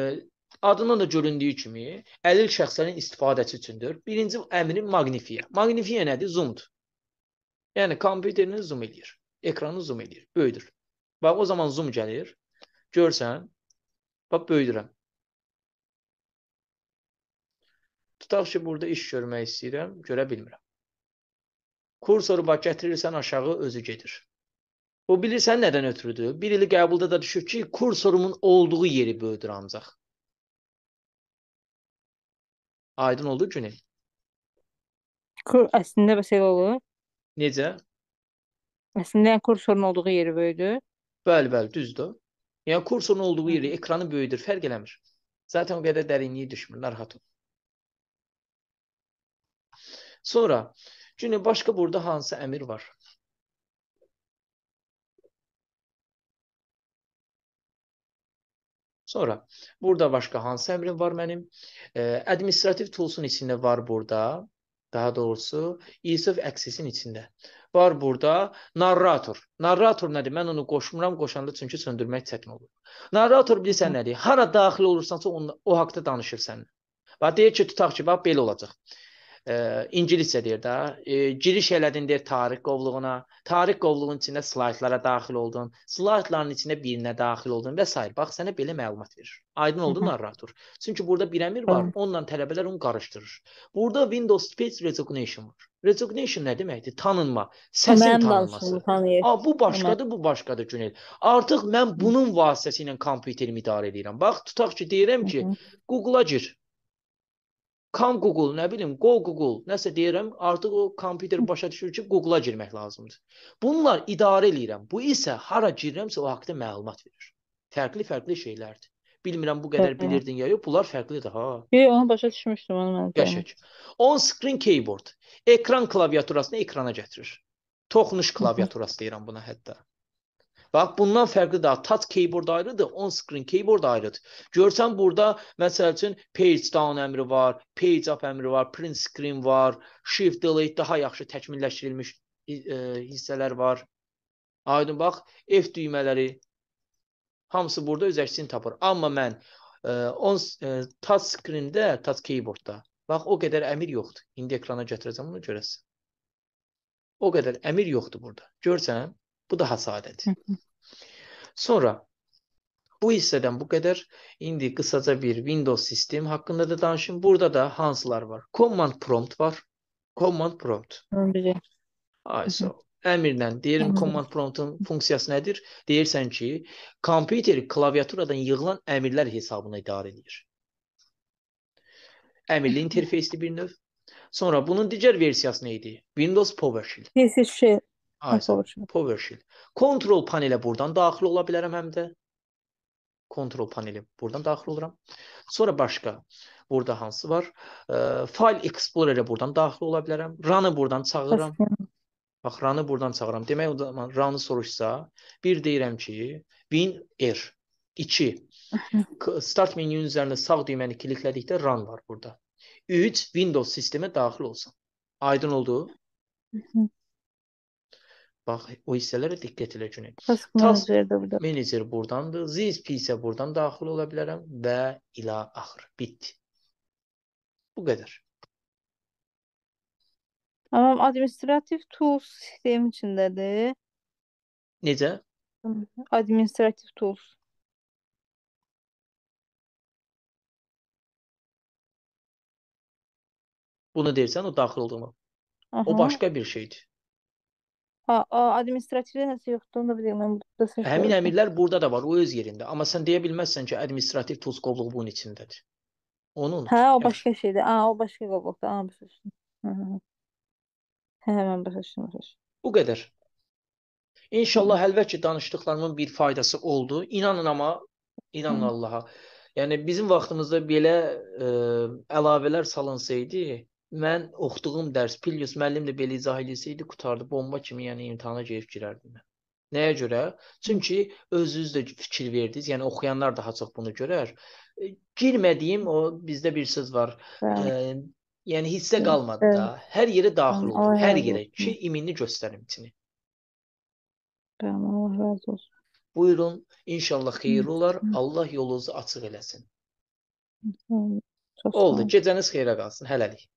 adından da göründüyü kimi, əlil şəxslərin istifadəçi üçündür. Birinci əmri magnifiya. Magnifiya nədir? Zoomdur. Yəni kompüteriniz zoom eləyir. Ekranı zoom eləyir, böyüdür. Bax o zaman zoom gəlir. Görsən? Bax böyüdürəm. Tutaq ki, burada iş görmək istəyirəm, görə bilmirəm. Kursoru bax gətirirsən aşağı özü gedir. Bu bilirsən nədən ötürüdür? Bir ili qəbulda da düşür ki, kursorumun olduğu yeri böyüdür ancaq. Aydın oldu Günel? Kur əslində bəs elə olur. Necə? Əslində kursorun olduğu yeri böyüdür. Bəli, bəli, düzdür. Yəni kursorun olduğu yeri ekranı böyüdür, fərq eləmir. Zaten o qədər dərinliyi düşmür, narahat ol. Sonra Cüneyt başqa burada hansı əmir var? Sonra burada başqa hansı əmrim var mənim? E, administrativ toolsun içində var burada daha doğrusu İsif əksisin içində. Var burada narrator. Narrator nədir? Mən onu qoşmuram, qoşanda çünki söndürmək çətin olur. Narrator bilirsən nədir? Hara daxil olursansa onun, o haqqda danışır səninlə. Və deyir ki, tutaq ki, bax belə olacaq e, ingiliscə deyir də, e, giriş elədin deyir tarix qovluğuna, tarix qovluğunun içində slaytlara daxil oldun, slaytların içində birinə daxil oldun və s. Bax sənə belə məlumat verir. Aydın oldu narrator. Çünki burada bir əmr var, onunla tələbələr onu qarışdırır. Burada Windows Page Recognition var. Recognition nə deməkdir? Tanınma, səsin tanınması. A, bu başqadır, bu başqadır Günel. Artıq mən bunun vasitəsilə kompüterimi idarə edirəm. Bax, tutaq ki, deyirəm ki, Google-a gir Kam Google, nə bilim, Go Google, nəsə deyirəm, artıq o kompüter başa düşür ki, Google-a girmək lazımdır. Bunlar idarə eləyirəm. Bu isə hara girirəmsə o haqqda məlumat verir. Fərqli-fərqli şeylərdir. Bilmirəm bu qədər bilirdin ya yox, bunlar fərqlidir ha. Yox, onu başa düşmüşdüm onu mən. Qəşəng. On screen keyboard. Ekran klaviaturasını ekrana gətirir. Toxunuş klaviaturası deyirəm buna hətta. Bax bundan fərqlidir. Touch keyboard ayrıdır, on screen keyboard ayrıdır. Görsən burada məsəl üçün page down əmri var, page up əmri var, print screen var, shift delete daha yaxşı təkmilləşdirilmiş e, hissələr var. Aydın bax F düymələri hamısı burada öz əksini tapır. Amma mən ə, e, on ə, e, touch screen-də, touch keyboard-da bax o qədər əmir yoxdur. İndi ekrana gətirəcəm onu görəsən. O qədər əmir yoxdur burada. Görsən? Bu da hasalet. Sonra bu hisseden bu kadar. Şimdi kısaca bir Windows sistem hakkında da danışın. Burada da hansılar var. Command prompt var. Command prompt. ISO. Əmrlə deyirəm command promptun funksiyası nədir? Deyirsən ki, kompüter klaviaturadan yığılan əmrlər hesabını idarə edir. Əmrli interfeysli bir növ. Sonra bunun digər versiyası nə idi? Windows PowerShell. PowerShell. Hayır, PowerShell. Control panelə buradan daxil ola bilərəm həm də. Control paneli buradan daxil oluram. Sonra başqa burada hansı var? E, File Explorerə buradan daxil ola bilərəm. Run'ı buradan çağırıram. Bax, run'ı buradan çağıram. Demək o zaman run'ı soruşsa, bir deyirəm ki, win r. 2. Start menyu üzərində sağ düyməni kliklədikdə run var burada. 3. Windows sistemə daxil olsun. Aydın oldu? Hı -hı. Bax, o hissələrə diqqət elə günü. Transfer menecer burdandır. ZSP isə burdan daxil ola bilərəm və ilə axır. Bitdi. Bu qədər. Tamam, administrativ tools sistem içindədir. Necə? Administrativ tools. Bunu deyirsən, o daxil oldu mu? Aha. O başqa bir şeydir. Ha, a, administrativdə nəsə yoxdur, onu da bilirəm mən burada seçirəm. Həmin əmrlər burada da var, o öz yerində. Amma sən deyə bilməzsən ki, administrativ tosqovluq bunun içindədir. Onun. Hə, o başqa şeydir. A, o başqa qovluqdur. A, başa düşdüm. Hə, mən başa düşdüm. Bu qədər. İnşallah əlbət ki, danışdıqlarımın bir faydası oldu. İnanın amma, inanın Allaha. Yəni bizim vaxtımızda belə ə, e, əlavələr salınsaydı, mən oxuduğum dərs Pilius müəllim də belə izah eləsəydi qutardı bomba kimi, yəni imtahana girib girərdim mən. Nəyə görə? Çünki özünüz də fikir verdiniz, yəni oxuyanlar daha çox bunu görər. E, girmədiyim o bizdə bir söz var. Bəli. E, yəni hissə qalmadı Bəli. da. Hər yerə daxil oldum, Bəli. hər yerə ki, iminini göstərim içini. Bəli, Allah razı olsun. Buyurun, inşallah xeyir olar. Allah yolunuzu açıq eləsin. Çox Oldu. Gecəniz xeyrə qalsın. Hələlik.